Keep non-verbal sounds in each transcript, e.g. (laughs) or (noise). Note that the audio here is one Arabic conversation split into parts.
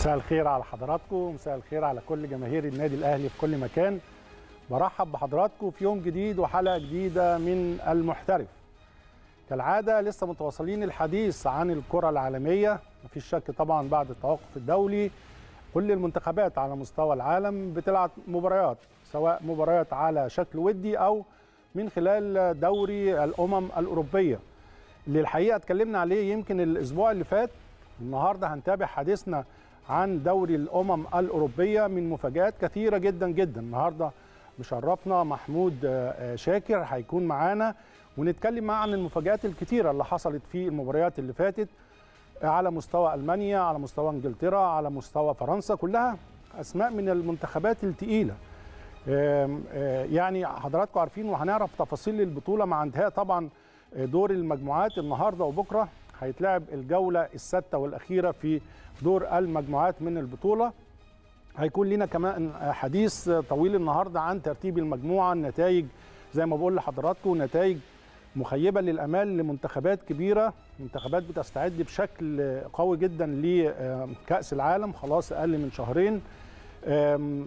مساء الخير على حضراتكم ومساء الخير على كل جماهير النادي الاهلي في كل مكان برحب بحضراتكم في يوم جديد وحلقه جديده من المحترف كالعاده لسه متواصلين الحديث عن الكره العالميه مفيش شك طبعا بعد التوقف الدولي كل المنتخبات على مستوى العالم بتلعب مباريات سواء مباريات على شكل ودي او من خلال دوري الامم الاوروبيه اللي الحقيقه اتكلمنا عليه يمكن الاسبوع اللي فات النهارده هنتابع حديثنا عن دوري الامم الاوروبيه من مفاجات كثيره جدا جدا النهارده مشرفنا محمود آه، آه، شاكر هيكون معانا ونتكلم معاه عن المفاجات الكثيره اللي حصلت في المباريات اللي فاتت آه، على مستوى المانيا على مستوى انجلترا على مستوى فرنسا كلها اسماء من المنتخبات الثقيله يعني حضراتكم عارفين وهنعرف تفاصيل البطوله مع انتهاء طبعا دور المجموعات النهارده وبكره هيتلعب الجوله السادسه والاخيره في دور المجموعات من البطوله هيكون لنا كمان حديث طويل النهارده عن ترتيب المجموعه النتائج زي ما بقول لحضراتكم نتائج مخيبه للامال لمنتخبات كبيره منتخبات بتستعد بشكل قوي جدا لكاس العالم خلاص اقل من شهرين آه،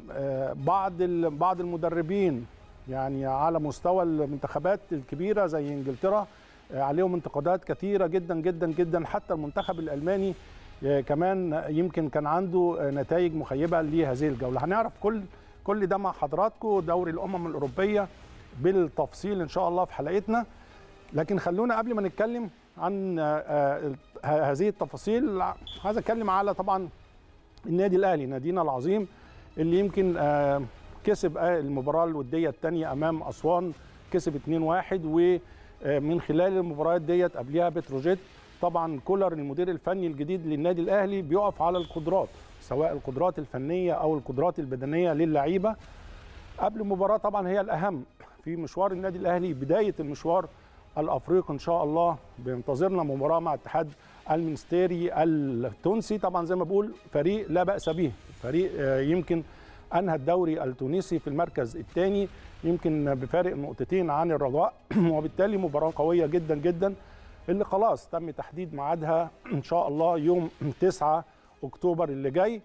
بعض بعض المدربين يعني على مستوى المنتخبات الكبيره زي انجلترا آه، عليهم انتقادات كثيره جدا جدا جدا حتى المنتخب الالماني آه، كمان يمكن كان عنده آه، نتائج مخيبه لهذه الجوله هنعرف كل كل ده مع حضراتكم دوري الامم الاوروبيه بالتفصيل ان شاء الله في حلقتنا لكن خلونا قبل ما نتكلم عن آه، هذه التفاصيل عايز اتكلم على طبعا النادي الاهلي نادينا العظيم اللي يمكن كسب المباراه الوديه الثانيه امام اسوان كسب 2-1 ومن خلال المباريات ديت قبلها بتروجيت طبعا كولر المدير الفني الجديد للنادي الاهلي بيقف على القدرات سواء القدرات الفنيه او القدرات البدنيه للعيبه قبل المباراه طبعا هي الاهم في مشوار النادي الاهلي بدايه المشوار الافريقي ان شاء الله بينتظرنا مباراه مع اتحاد المنستيري التونسي طبعا زي ما بقول فريق لا باس به فريق آه، يمكن انهى الدوري التونسي في المركز الثاني يمكن بفارق نقطتين عن الرجاء (clears throat) وبالتالي مباراه قويه جدا جدا اللي خلاص تم تحديد ميعادها ان شاء الله يوم 9 (clears throat) اكتوبر اللي جاي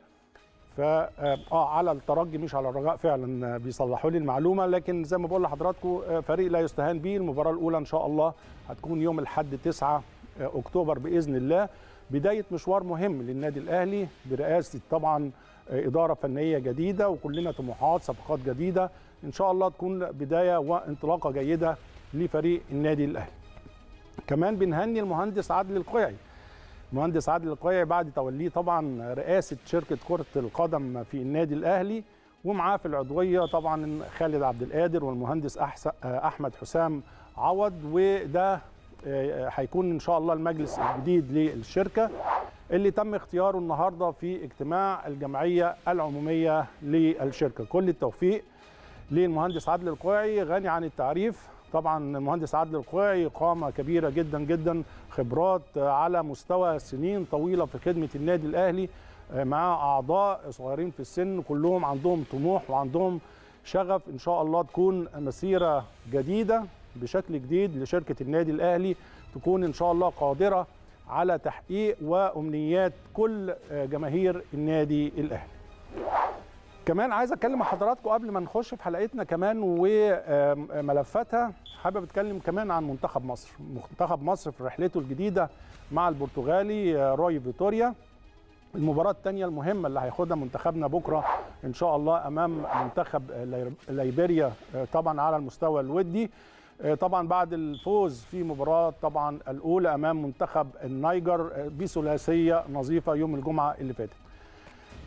ف آه،, اه على الترجي مش على الرجاء فعلا آه، بيصلحوا لي المعلومه لكن زي ما بقول لحضراتكم آه، فريق لا يستهان به المباراه الاولى ان شاء الله هتكون يوم الاحد 9 اكتوبر باذن الله بدايه مشوار مهم للنادي الاهلي برئاسه طبعا اداره فنيه جديده وكلنا طموحات صفقات جديده ان شاء الله تكون بدايه وانطلاقه جيده لفريق النادي الاهلي كمان بنهني المهندس عادل القيعي المهندس عادل القيعي بعد توليه طبعا رئاسه شركه كره القدم في النادي الاهلي ومعاه في العضويه طبعا خالد عبد القادر والمهندس احمد حسام عوض وده آه، هيكون ان شاء الله المجلس الجديد للشركه اللي تم اختياره النهارده في اجتماع الجمعيه العموميه للشركه كل التوفيق للمهندس عادل القيعي غني عن التعريف طبعا المهندس عادل القوعي قامه كبيره جدا جدا خبرات على مستوى سنين طويله في خدمه النادي الاهلي آه، مع اعضاء صغيرين في السن كلهم عندهم طموح وعندهم شغف ان شاء الله تكون مسيره جديده بشكل جديد لشركه النادي الاهلي تكون ان شاء الله قادره على تحقيق وامنيات كل آه، جماهير النادي الاهلي كمان عايز اتكلم مع حضراتكم قبل ما نخش في حلقتنا كمان وملفاتها حابب اتكلم كمان عن منتخب مصر منتخب مصر في رحلته الجديده مع البرتغالي آه، روي فيتوريا المباراة الثانية المهمة اللي هياخدها منتخبنا بكرة إن شاء الله أمام منتخب آه، ليبيريا آه، طبعا على المستوى الودي طبعا بعد الفوز في مباراة طبعا الأولى أمام منتخب النيجر بثلاثية نظيفة يوم الجمعة اللي فاتت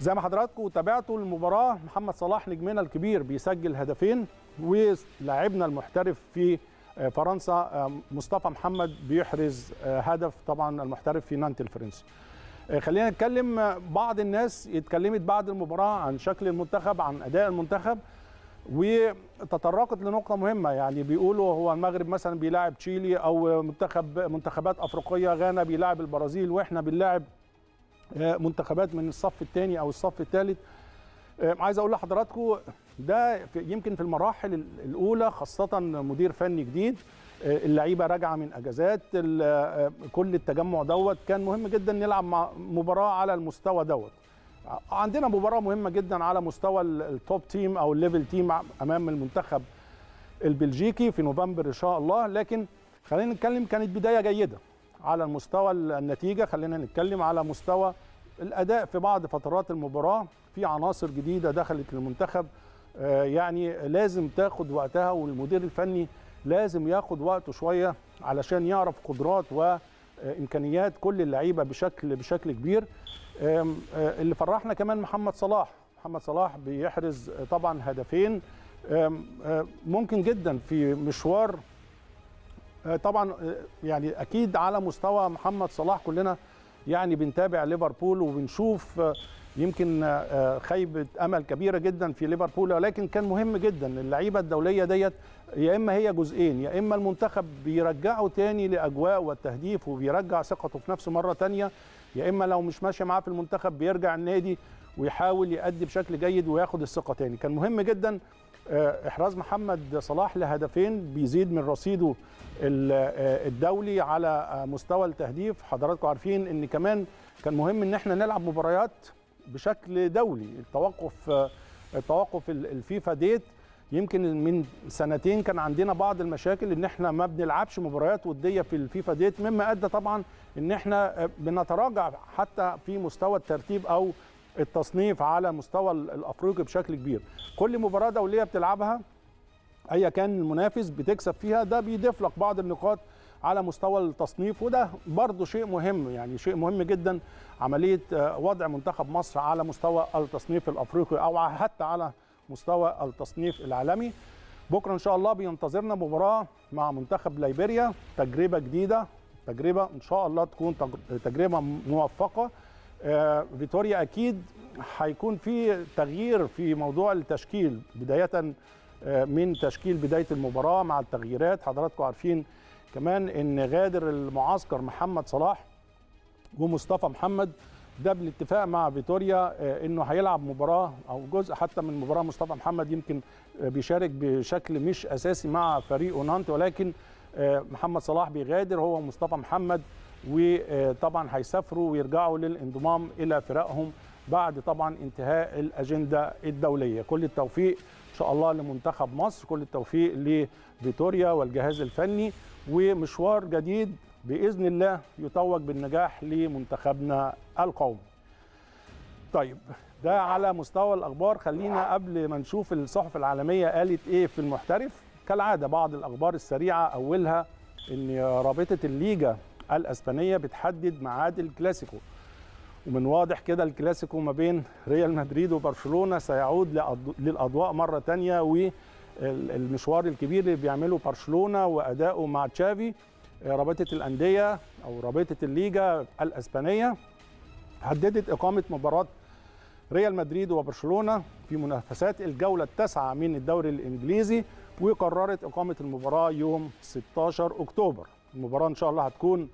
زي ما حضراتكم تابعتوا المباراه محمد صلاح نجمنا الكبير بيسجل هدفين ولاعبنا المحترف في آه، فرنسا آه، مصطفى محمد بيحرز آه، هدف طبعا المحترف في نانت الفرنسي خلينا نتكلم بعض الناس اتكلمت بعد المباراه عن شكل المنتخب عن اداء المنتخب وتطرقت لنقطه مهمه يعني بيقولوا هو المغرب مثلا بيلاعب تشيلي او منتخب منتخبات افريقيه غانا بيلاعب البرازيل واحنا بنلاعب آه، منتخبات من الصف الثاني او الصف الثالث آه، عايز اقول لحضراتكم ده يمكن في المراحل الاولى خاصه مدير فني جديد آه، اللعيبه راجعه من اجازات كل التجمع دوت كان مهم جدا نلعب مع مباراه على المستوى دوت عندنا مباراه مهمه جدا على مستوى التوب تيم او الليفل تيم امام المنتخب البلجيكي في نوفمبر ان شاء الله لكن خلينا نتكلم كانت بدايه جيده على المستوى النتيجه خلينا نتكلم على مستوى الاداء في بعض فترات المباراه في عناصر جديده دخلت للمنتخب آه، يعني لازم تاخد وقتها والمدير الفني لازم ياخد وقته شويه علشان يعرف قدرات وامكانيات كل اللعيبه بشكل بشكل كبير آه، اللي فرحنا كمان محمد صلاح محمد صلاح بيحرز طبعا هدفين آه، ممكن جدا في مشوار آه، طبعا آه، يعني اكيد على مستوى محمد صلاح كلنا يعني بنتابع ليفربول وبنشوف آه، يمكن خيبه امل كبيره جدا في ليفربول ولكن كان مهم جدا اللعيبه الدوليه ديت يا اما هي جزئين يا اما المنتخب بيرجعه تاني لاجواء والتهديف وبيرجع ثقته في نفسه مره تانيه يا اما لو مش ماشي معاه في المنتخب بيرجع النادي ويحاول يأدي بشكل جيد وياخد الثقه تاني كان مهم جدا آه، احراز محمد صلاح لهدفين بيزيد من رصيده آه، الدولي على مستوى التهديف حضراتكم عارفين ان كمان كان مهم ان احنا نلعب مباريات بشكل دولي التوقف آه، التوقف الفيفا ديت يمكن من سنتين كان عندنا بعض المشاكل ان احنا ما بنلعبش مباريات وديه في الفيفا ديت مما ادى طبعا ان احنا بنتراجع حتى في مستوى الترتيب او التصنيف على مستوى الافريقي بشكل كبير كل مباراه دوليه بتلعبها ايا كان المنافس بتكسب فيها ده بيضيف لك بعض النقاط على مستوى التصنيف وده برضه شيء مهم يعني شيء مهم جدا عمليه آه، وضع منتخب مصر على مستوى التصنيف الافريقي او حتى على مستوى التصنيف العالمي بكره ان شاء الله بينتظرنا مباراه مع منتخب ليبيريا تجربه جديده تجربه ان شاء الله تكون تجربه موفقه آه، فيتوريا اكيد هيكون في تغيير في موضوع التشكيل بدايه آه، من تشكيل بدايه المباراه مع التغييرات حضراتكم عارفين كمان ان غادر المعسكر محمد صلاح ومصطفى محمد ده بالاتفاق مع فيتوريا آه، انه هيلعب مباراه او جزء حتى من مباراه مصطفى محمد يمكن بيشارك بشكل مش اساسي مع فريق نانت ولكن محمد صلاح بيغادر هو ومصطفى محمد وطبعا هيسافروا ويرجعوا للانضمام الى فرقهم بعد طبعا انتهاء الاجنده الدوليه كل التوفيق ان شاء الله لمنتخب مصر كل التوفيق لفيتوريا والجهاز الفني ومشوار جديد باذن الله يتوج بالنجاح لمنتخبنا القومي طيب ده على مستوى الاخبار خلينا قبل ما نشوف الصحف العالميه قالت ايه في المحترف كالعاده بعض الاخبار السريعه اولها ان رابطه الليجا الاسبانيه بتحدد ميعاد الكلاسيكو ومن واضح كده الكلاسيكو ما بين ريال مدريد وبرشلونه سيعود للاضواء مره ثانيه والمشوار الكبير اللي بيعمله برشلونه وادائه مع تشافي آه، رابطه الانديه او رابطه الليجا الاسبانيه حددت اقامه مباراه ريال مدريد وبرشلونه في منافسات الجوله التاسعه من الدوري الانجليزي وقررت اقامه المباراه يوم 16 اكتوبر المباراه ان شاء الله هتكون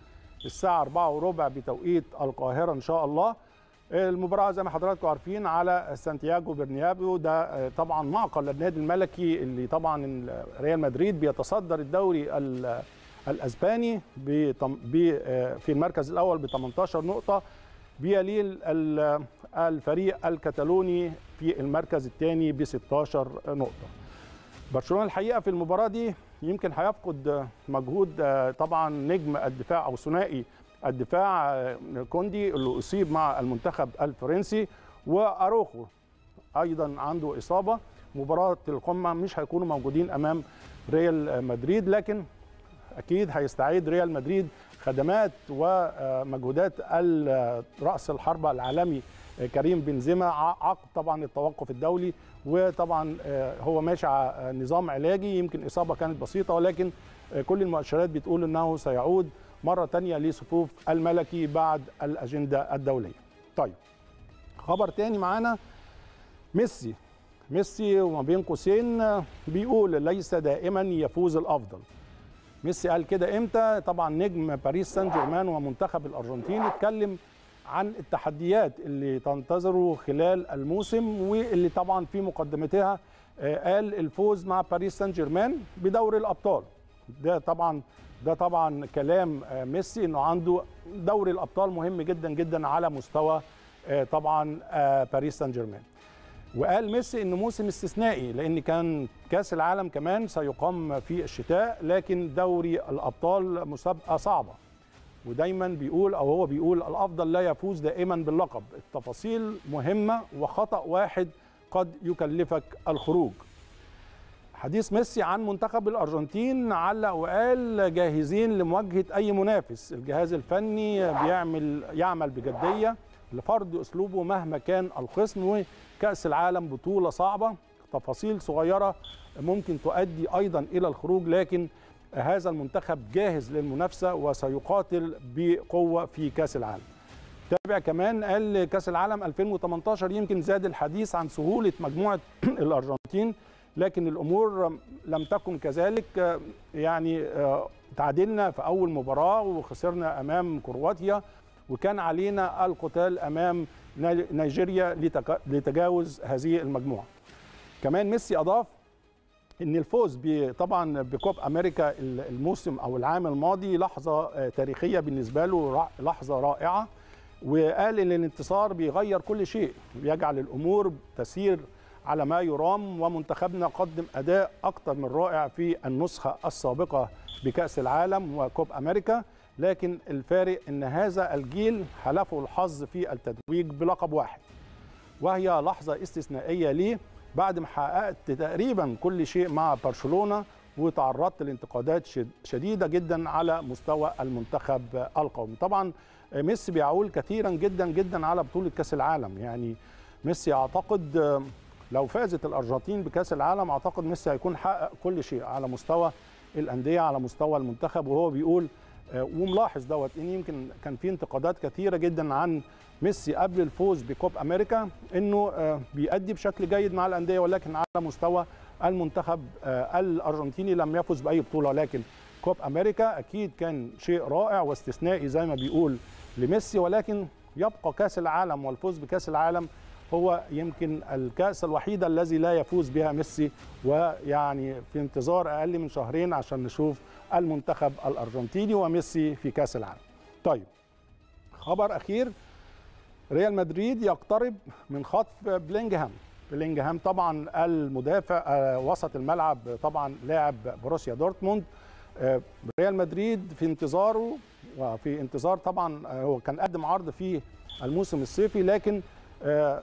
الساعه 4 وربع بتوقيت القاهره ان شاء الله المباراه زي ما حضراتكم عارفين على سانتياغو برنيابيو ده طبعا معقل للنادي الملكي اللي طبعا ريال مدريد بيتصدر الدوري الاسباني في المركز الاول ب 18 نقطه بيليل الفريق الكتالوني في المركز الثاني ب 16 نقطه برشلونه الحقيقه في المباراه دي يمكن هيفقد مجهود آه، طبعا نجم الدفاع او ثنائي الدفاع آه، كوندي اللي اصيب مع المنتخب الفرنسي واروخو ايضا عنده اصابه مباراه القمه مش هيكونوا موجودين امام ريال مدريد لكن اكيد هيستعيد ريال مدريد خدمات ومجهودات راس الحربه العالمي كريم بنزيما عقد طبعا التوقف الدولي وطبعا آه، هو ماشي على نظام علاجي يمكن اصابه كانت بسيطه ولكن آه، كل المؤشرات بتقول انه سيعود مره ثانيه لصفوف الملكي بعد الاجنده الدوليه. طيب خبر ثاني معانا ميسي ميسي وما بين قوسين آه، بيقول ليس دائما يفوز الافضل. ميسي قال كده امتى؟ طبعا نجم باريس سان جيرمان ومنتخب الارجنتين اتكلم عن التحديات اللي تنتظره خلال الموسم واللي طبعا في مقدمتها آه، قال الفوز مع باريس سان جيرمان بدوري الابطال ده طبعا ده طبعا كلام آه، ميسي انه عنده دوري الابطال مهم جدا جدا على مستوى آه، طبعا باريس سان جيرمان وقال ميسي انه موسم استثنائي لان كان كاس العالم كمان سيقام في الشتاء لكن دوري الابطال مسابقه صعبه ودايما بيقول او هو بيقول الافضل لا يفوز دائما باللقب التفاصيل مهمه وخطا واحد قد يكلفك الخروج حديث ميسي عن منتخب الارجنتين علق وقال جاهزين لمواجهه اي منافس الجهاز الفني بيعمل يعمل بجديه لفرض اسلوبه مهما كان الخصم وكاس العالم بطوله صعبه تفاصيل صغيره ممكن تؤدي ايضا الى الخروج لكن هذا المنتخب جاهز للمنافسه وسيقاتل بقوه في كاس العالم تابع كمان قال كاس العالم 2018 يمكن زاد الحديث عن سهوله مجموعه (clears throat) الارجنتين لكن الامور لم تكن كذلك يعني آه، تعادلنا في اول مباراه وخسرنا امام كرواتيا وكان علينا القتال امام نيجيريا لتجاوز هذه المجموعه كمان ميسي اضاف ان الفوز طبعا بكوب امريكا الموسم او العام الماضي لحظه آه، تاريخيه بالنسبه له لحظه رائعه وقال ان الانتصار بيغير كل شيء بيجعل الامور تسير على ما يرام ومنتخبنا قدم اداء اكثر من رائع في النسخه السابقه بكاس العالم وكوب امريكا لكن الفارق ان هذا الجيل حلفه الحظ في التتويج بلقب واحد وهي لحظه استثنائيه ليه بعد ما حققت تقريبا كل شيء مع برشلونه وتعرضت لانتقادات شديده جدا على مستوى المنتخب القومي طبعا ميسي بيعول كثيرا جدا جدا على بطوله كاس العالم يعني ميسي اعتقد لو فازت الارجنتين بكاس العالم اعتقد ميسي هيكون حقق كل شيء على مستوى الانديه على مستوى المنتخب وهو بيقول آه، وملاحظ دوت ان يمكن كان في انتقادات كثيره جدا عن ميسي قبل الفوز بكوب امريكا انه آه، بيأدي بشكل جيد مع الانديه ولكن على مستوى المنتخب آه، الارجنتيني لم يفز باي بطوله لكن كوب امريكا اكيد كان شيء رائع واستثنائي زي ما بيقول لميسي ولكن يبقى كاس العالم والفوز بكاس العالم هو يمكن الكاس الوحيده الذي لا يفوز بها ميسي ويعني في انتظار اقل من شهرين عشان نشوف المنتخب الارجنتيني وميسي في كاس العالم. طيب خبر اخير ريال مدريد يقترب من خطف بلينجهام بلينجهام طبعا المدافع آه، وسط الملعب طبعا لاعب بروسيا دورتموند آه، ريال مدريد في انتظاره وفي انتظار طبعا آه، هو كان قدم عرض في الموسم الصيفي لكن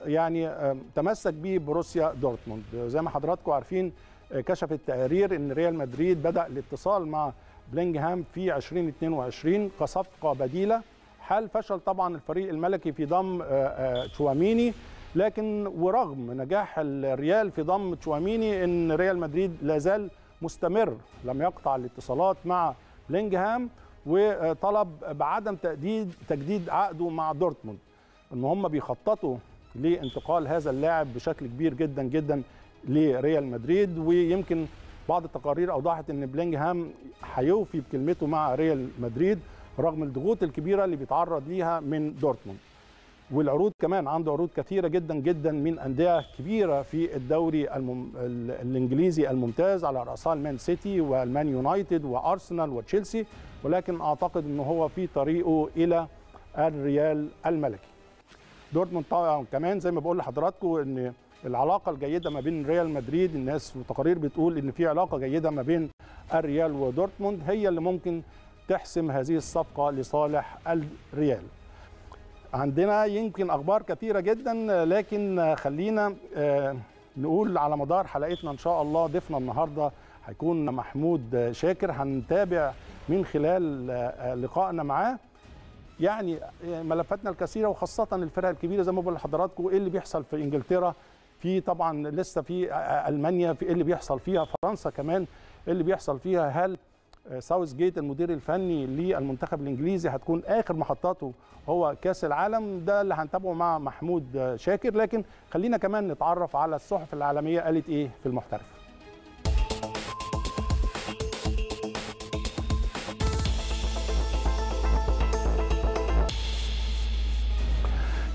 يعني تمسك به بروسيا دورتموند زي ما حضراتكم عارفين كشف التقارير ان ريال مدريد بدا الاتصال مع بلينجهام في 2022 كصفقه بديله حال فشل طبعا الفريق الملكي في ضم آه، آه، تشواميني لكن ورغم نجاح الريال في ضم تشواميني ان ريال مدريد لا زال مستمر لم يقطع الاتصالات مع بلينجهام وطلب بعدم تجديد تجديد عقده مع دورتموند ان هم بيخططوا لانتقال هذا اللاعب بشكل كبير جدا جدا لريال مدريد ويمكن بعض التقارير اوضحت ان بلينجهام هيوفي بكلمته مع ريال مدريد رغم الضغوط الكبيره اللي بيتعرض ليها من دورتموند والعروض كمان عنده عروض كثيره جدا جدا من انديه كبيره في الدوري المم... الانجليزي الممتاز على راسها المان سيتي والمان يونايتد وارسنال وتشيلسي ولكن اعتقد ان هو في طريقه الى الريال الملكي دورتموند طبعا كمان زي ما بقول لحضراتكم ان العلاقه الجيده ما بين ريال مدريد الناس وتقارير بتقول ان في علاقه جيده ما بين الريال ودورتموند هي اللي ممكن تحسم هذه الصفقة لصالح الريال عندنا يمكن أخبار كثيرة جدا لكن خلينا آه، نقول على مدار حلقتنا إن شاء الله ضيفنا النهاردة هيكون محمود شاكر هنتابع من خلال آه، لقائنا معاه يعني آه، ملفاتنا الكثيره وخاصه الفرق الكبيره زي ما بقول لحضراتكم ايه اللي بيحصل في انجلترا في طبعا لسه في المانيا في ايه اللي بيحصل فيها فرنسا كمان ايه اللي بيحصل فيها هل ساوث جيت المدير الفني للمنتخب الانجليزي هتكون اخر محطاته هو كاس العالم ده اللي هنتابعه مع محمود شاكر لكن خلينا كمان نتعرف على الصحف العالميه قالت ايه في المحترف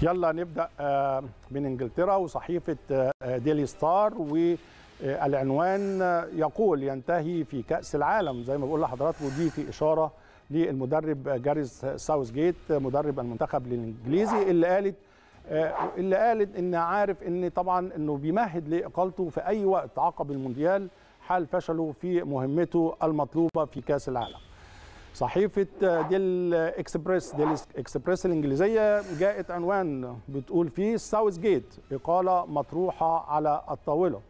يلا نبدا آه، من انجلترا وصحيفه آه، ديلي ستار و آه، العنوان يقول ينتهي في كأس العالم زي ما بقول لحضراتكم ودي في إشارة للمدرب جاريس ساوث جيت مدرب المنتخب الإنجليزي اللي قالت آه، اللي قالت إن عارف إن طبعا إنه بيمهد لإقالته في أي وقت عقب المونديال حال فشله في مهمته المطلوبة في كأس العالم صحيفة ديل اكسبريس ديل اكسبريس الانجليزية جاءت عنوان بتقول فيه ساوث جيت إقالة مطروحة على الطاولة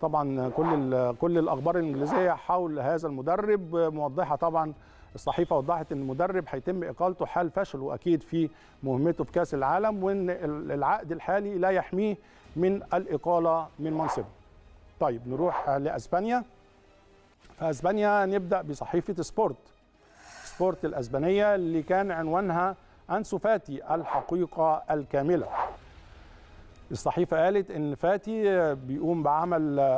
طبعا كل كل الاخبار الانجليزيه حول هذا المدرب موضحه طبعا الصحيفه وضحت ان المدرب هيتم اقالته حال فشله اكيد في مهمته في كاس العالم وان العقد الحالي لا يحميه من الاقاله من منصبه. طيب نروح لاسبانيا. في اسبانيا نبدا بصحيفه سبورت. سبورت الاسبانيه اللي كان عنوانها انسو فاتي الحقيقه الكامله. الصحيفه قالت ان فاتي بيقوم بعمل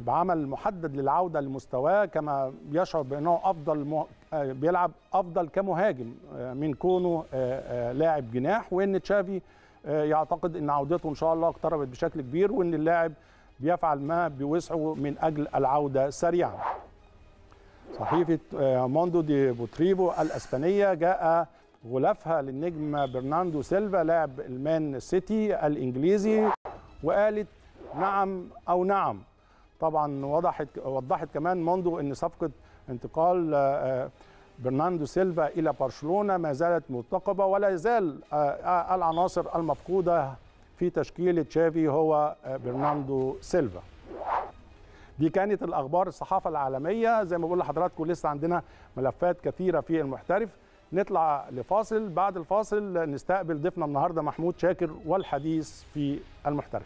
بعمل محدد للعوده لمستواه كما يشعر بانه افضل مه... آه، بيلعب افضل كمهاجم آه، من كونه آه، لاعب جناح وان تشافي يعتقد ان عودته ان شاء الله اقتربت بشكل كبير وان اللاعب بيفعل ما بوسعه من اجل العوده سريعا. صحيفه موندو دي بوتريفو الاسبانيه جاء غلافها للنجم برناندو سيلفا لاعب المان سيتي الانجليزي وقالت نعم او نعم طبعا وضحت وضحت كمان منذ ان صفقه انتقال آه، آه، برناندو سيلفا الى برشلونه ما زالت مرتقبه ولا يزال آه، العناصر المفقوده في تشكيل تشافي هو برناندو سيلفا دي كانت الاخبار الصحافه العالميه زي ما بقول لحضراتكم لسه عندنا ملفات كثيره في المحترف نطلع لفاصل بعد الفاصل نستقبل ضيفنا النهارده محمود شاكر والحديث في المحترف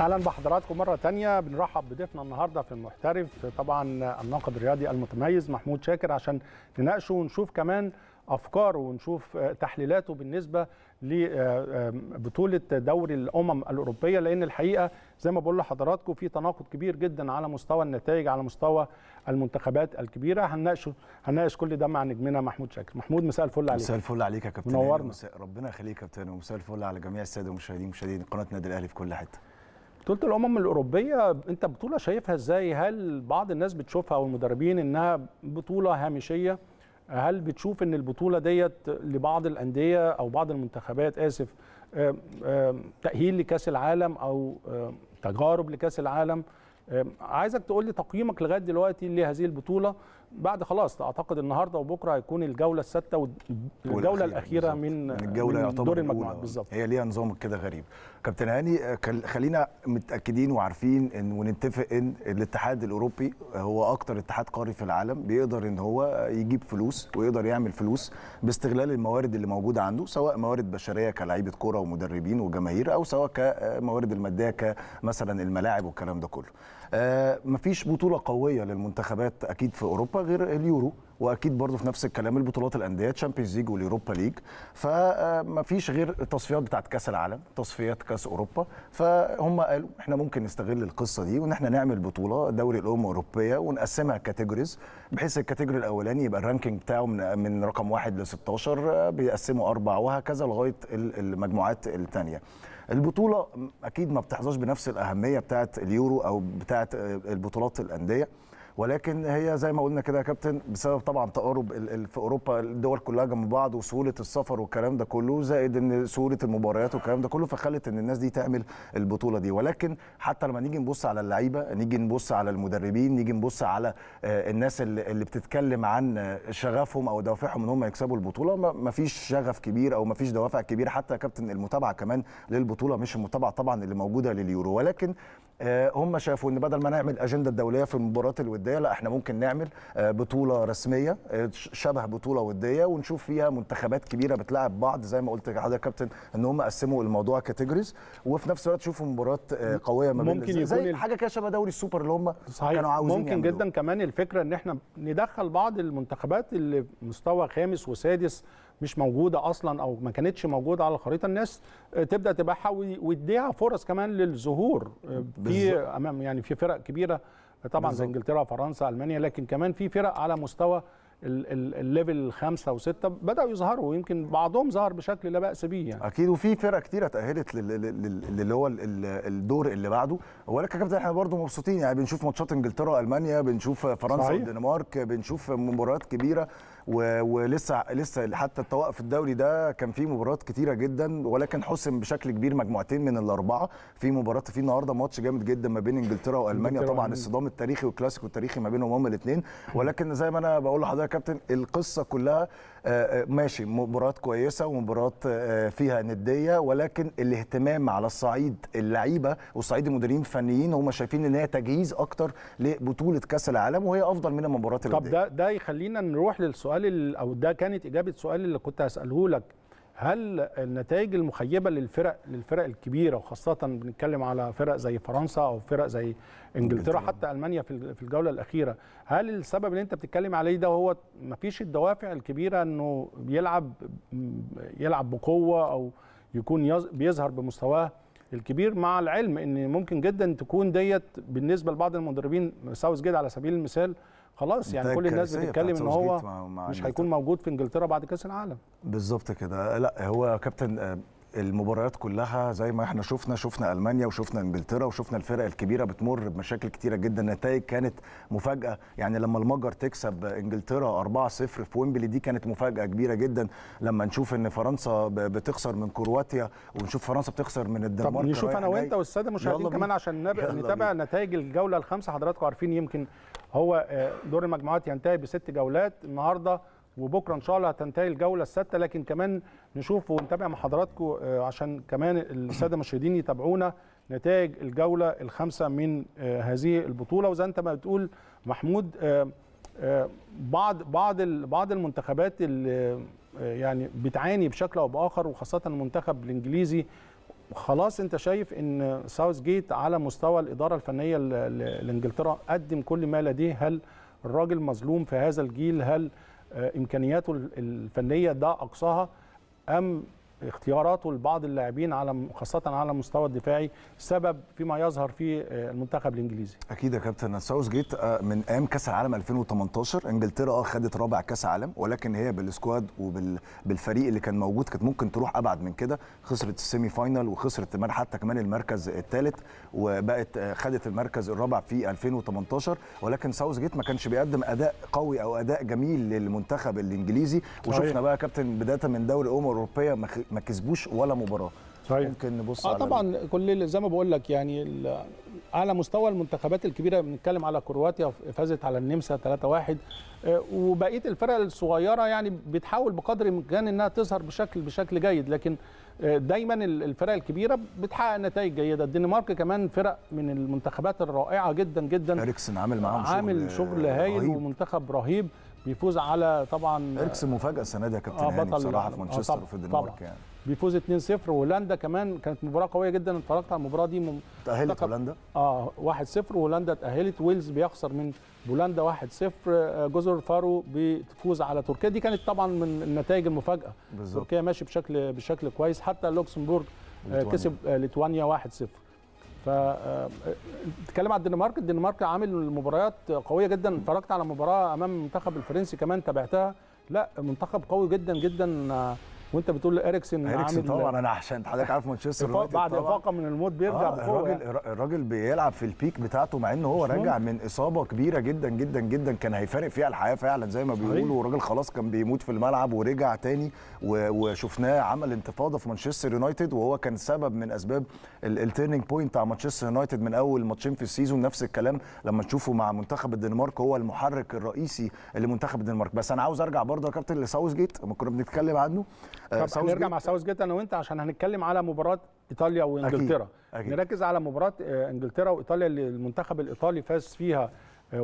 اهلا بحضراتكم مره تانية بنرحب بضيفنا النهارده في المحترف طبعا الناقد الرياضي المتميز محمود شاكر عشان نناقشه ونشوف كمان افكاره ونشوف تحليلاته بالنسبه لبطوله آه، دوري الامم الاوروبيه لان الحقيقه زي ما بقول لحضراتكم في تناقض كبير جدا على مستوى النتائج على مستوى المنتخبات الكبيره هنناقش هنناقش كل ده مع نجمنا محمود شاكر محمود مساء الفل عليك مساء الفل عليك يا كابتن منورنا ربنا يخليك يا كابتن ومساء الفل على جميع الساده المشاهدين مشاهدين قناه النادي الاهلي في كل حته بطوله الامم الاوروبيه انت بطوله شايفها ازاي هل بعض الناس بتشوفها والمدربين انها بطوله هامشيه هل بتشوف ان البطوله ديت لبعض الانديه او بعض المنتخبات اسف آه، آه، تاهيل لكاس العالم او آه، تجارب لكاس العالم عايزك تقول لي تقييمك لغايه دلوقتي لهذه البطوله بعد خلاص اعتقد النهارده وبكره هيكون الجوله السادسه والجوله الاخيره يعني من الجوله من دور المجموعات بالظبط هي ليها نظام كده غريب كابتن هاني خلينا متاكدين وعارفين ان ونتفق ان الاتحاد الاوروبي هو اكتر اتحاد قاري في العالم بيقدر ان هو يجيب فلوس ويقدر يعمل فلوس باستغلال الموارد اللي موجوده عنده سواء موارد بشريه كلاعيبه كوره ومدربين وجماهير او سواء كموارد الماديه كمثلا الملاعب والكلام ده كله آه، مفيش بطوله قويه للمنتخبات اكيد في اوروبا غير اليورو واكيد برضه في نفس الكلام البطولات الانديه تشامبيونز ليج واليوروبا ليج فمفيش غير التصفيات بتاعت كاس العالم تصفيات كاس اوروبا فهم قالوا احنا ممكن نستغل القصه دي وان احنا نعمل بطوله دوري الامم الاوروبيه ونقسمها كاتيجوريز بحيث الكاتيجوري الاولاني يبقى الرانكينج بتاعه من, من رقم واحد ل 16 آه، بيقسموا اربع وهكذا لغايه المجموعات الثانيه البطوله اكيد ما بتحظاش بنفس الاهميه بتاعه اليورو او بتاعه آه، البطولات الانديه ولكن هي زي ما قلنا كده يا كابتن بسبب طبعا تقارب في اوروبا الدول كلها جنب بعض وسهوله السفر والكلام ده كله زائد ان سهوله المباريات والكلام ده كله فخلت ان الناس دي تعمل البطوله دي ولكن حتى لما نيجي نبص على اللعيبه نيجي نبص على المدربين نيجي نبص على آه، الناس اللي بتتكلم عن شغفهم او دوافعهم ان هم يكسبوا البطوله ما فيش شغف كبير او ما فيش دوافع كبيره حتى يا كابتن المتابعه كمان للبطوله مش المتابعه طبعا اللي موجوده لليورو ولكن آه، هم شافوا ان بدل ما نعمل اجنده دوليه في المباريات الوديه الوديه لا احنا ممكن نعمل آه، بطوله رسميه آه، شبه بطوله وديه ونشوف فيها منتخبات كبيره بتلعب بعض زي ما قلت لحضرتك يا كابتن ان هم قسموا الموضوع كاتيجوريز وفي نفس الوقت تشوفوا مباراه آه، قويه ما بين ممكن يكون زي حاجه كده شبه دوري السوبر اللي هم كانوا عاوزين ممكن جدا جدا كمان الفكره ان احنا ندخل بعض المنتخبات اللي مستوى خامس وسادس مش موجوده اصلا او ما كانتش موجوده على الخريطه الناس تبدا تباعها ويديها فرص كمان للظهور في امام يعني في فرق كبيره طبعا زي انجلترا وفرنسا المانيا لكن كمان في فرق على مستوى الليفل الخمسه وستة بدأوا يظهروا ويمكن بعضهم ظهر بشكل لا بأس به يعني. أكيد وفي فرق كتيرة تأهلت للي هو الدور اللي بعده ولكن يا كابتن احنا برضو مبسوطين يعني بنشوف ماتشات انجلترا والمانيا بنشوف فرنسا والدنمارك بنشوف مباريات كبيرة ولسه لسه حتى التوقف الدوري ده كان فيه مباريات كتيره جدا ولكن حسم بشكل كبير مجموعتين من الاربعه في مباراه في النهارده ماتش جامد جدا ما بين انجلترا والمانيا طبعا الصدام التاريخي والكلاسيكو التاريخي ما بينهم هما الاثنين ولكن زي ما انا بقول لحضرتك يا كابتن القصه كلها آه، آه، ماشي مباراه كويسه ومباراه آه، فيها نديه ولكن الاهتمام على الصعيد اللعيبه وصعيد المديرين الفنيين هم شايفين ان هي تجهيز اكتر لبطوله كاس العالم وهي افضل من المباراه الوديه طب ده ده يخلينا نروح للسؤال او ده كانت اجابه سؤال اللي كنت هساله لك هل النتائج المخيبه للفرق للفرق الكبيره وخاصه بنتكلم على فرق زي فرنسا او فرق زي انجلترا حتى المانيا في الجوله الاخيره هل السبب اللي انت بتتكلم عليه ده هو ما فيش الدوافع الكبيره انه يلعب يلعب بقوه او يكون بيظهر بمستواه الكبير مع العلم ان ممكن جدا تكون ديت بالنسبه لبعض المدربين ساوث جيد على سبيل المثال خلاص يعني كل الناس بتتكلم ان هو مع مش هيكون موجود في انجلترا بعد كاس العالم بالظبط كده لا هو كابتن آه، المباريات كلها زي ما احنا شفنا شفنا المانيا وشفنا انجلترا وشفنا الفرق الكبيره بتمر بمشاكل كتيره جدا النتائج كانت مفاجاه يعني لما المجر تكسب انجلترا 4-0 في ويمبلي دي كانت مفاجاه كبيره جدا لما نشوف ان فرنسا بتخسر من كرواتيا ونشوف فرنسا بتخسر من الدنمارك طب نشوف انا وانت والساده مشاهدين كمان عشان نتابع نتائج الجوله الخامسه حضراتكم عارفين يمكن هو آه، دور المجموعات ينتهي بست جولات النهارده وبكره ان شاء الله هتنتهي الجوله السادسه لكن كمان نشوف ونتابع مع حضراتكم آه، عشان كمان الساده المشاهدين يتابعونا نتائج الجوله الخامسه من آه، هذه البطوله وزي انت ما بتقول محمود بعض بعض بعض المنتخبات اللي يعني بتعاني بشكل او باخر وخاصه المنتخب الانجليزي خلاص انت شايف ان ساوث جيت على مستوى الاداره الفنيه لانجلترا قدم كل ما لديه هل الراجل مظلوم في هذا الجيل هل آه، امكانياته الفنيه ده اقصاها ام اختياراته لبعض اللاعبين على خاصه على المستوى الدفاعي سبب فيما يظهر في آه، المنتخب الانجليزي اكيد يا كابتن ساوث آه، جيت من ايام كاس العالم 2018 انجلترا اه خدت رابع كاس عالم ولكن هي بالسكواد وبالفريق اللي كان موجود كانت ممكن تروح ابعد من كده خسرت السيمي فاينال وخسرت كمان حتى كمان المركز الثالث وبقت آه، خدت المركز الرابع في 2018 ولكن ساوث جيت ما كانش بيقدم اداء قوي او اداء جميل للمنتخب الانجليزي وشفنا بقى كابتن بدايه من دوري الامم الاوروبيه ما كسبوش ولا مباراه صحيح. ممكن نبص آه على طبعا كل زي ما بقول لك يعني على مستوى المنتخبات الكبيره بنتكلم على كرواتيا فازت على النمسا 3-1 آه، وبقيه الفرق الصغيره يعني بتحاول بقدر الامكان انها تظهر بشكل بشكل جيد لكن آه، دايما الفرق الكبيره بتحقق نتائج جيده الدنمارك كمان فرق من المنتخبات الرائعه جدا جدا اريكسن عامل معاهم عامل شغل هايل ومنتخب رهيب بيفوز على طبعا اركس مفاجاه السنه دي يا كابتن آه بطل بصراحه في آه، مانشستر في وفي الدنمارك يعني بيفوز 2-0 وهولندا كمان كانت مباراه قويه جدا اتفرجت على المباراه دي مم... تاهلت هولندا اه 1-0 وهولندا تاهلت ويلز بيخسر من بولندا 1-0 جزر فارو بتفوز على تركيا دي كانت طبعا من النتائج المفاجاه بالزبط. تركيا ماشي بشكل بشكل كويس حتى لوكسمبورغ آه، كسب آه، ليتوانيا 1-0 ف نتكلم آه، عن الدنمارك الدنمارك عامل مباريات قويه جدا اتفرجت على مباراه امام المنتخب الفرنسي كمان تابعتها لا منتخب قوي جدا جدا آه، وانت بتقول اريكسن اريكسن طبعا انا عشان حضرتك عارف مانشستر يونايتد بعد افاقه من الموت بيرجع آه بقوه الراجل يعني. الراجل بيلعب في البيك بتاعته مع ان هو راجع من اصابه كبيره جدا جدا جدا كان هيفارق فيها الحياه فعلا زي ما بيقولوا والراجل خلاص كان بيموت في الملعب ورجع تاني وشفناه عمل انتفاضه في مانشستر يونايتد وهو كان سبب من اسباب التيرنينج بوينت بتاع مانشستر يونايتد من اول ماتشين في السيزون نفس الكلام لما تشوفه مع منتخب الدنمارك هو المحرك الرئيسي لمنتخب الدنمارك بس انا عاوز ارجع برضه يا كابتن لساوث جيت كنا بنتكلم عنه آه، طب هنرجع مع ساوث جيت انا وانت عشان هنتكلم على مباراه ايطاليا وانجلترا أكيد. أكيد. نركز على مباراه آه، انجلترا وايطاليا اللي المنتخب الايطالي فاز فيها 1-0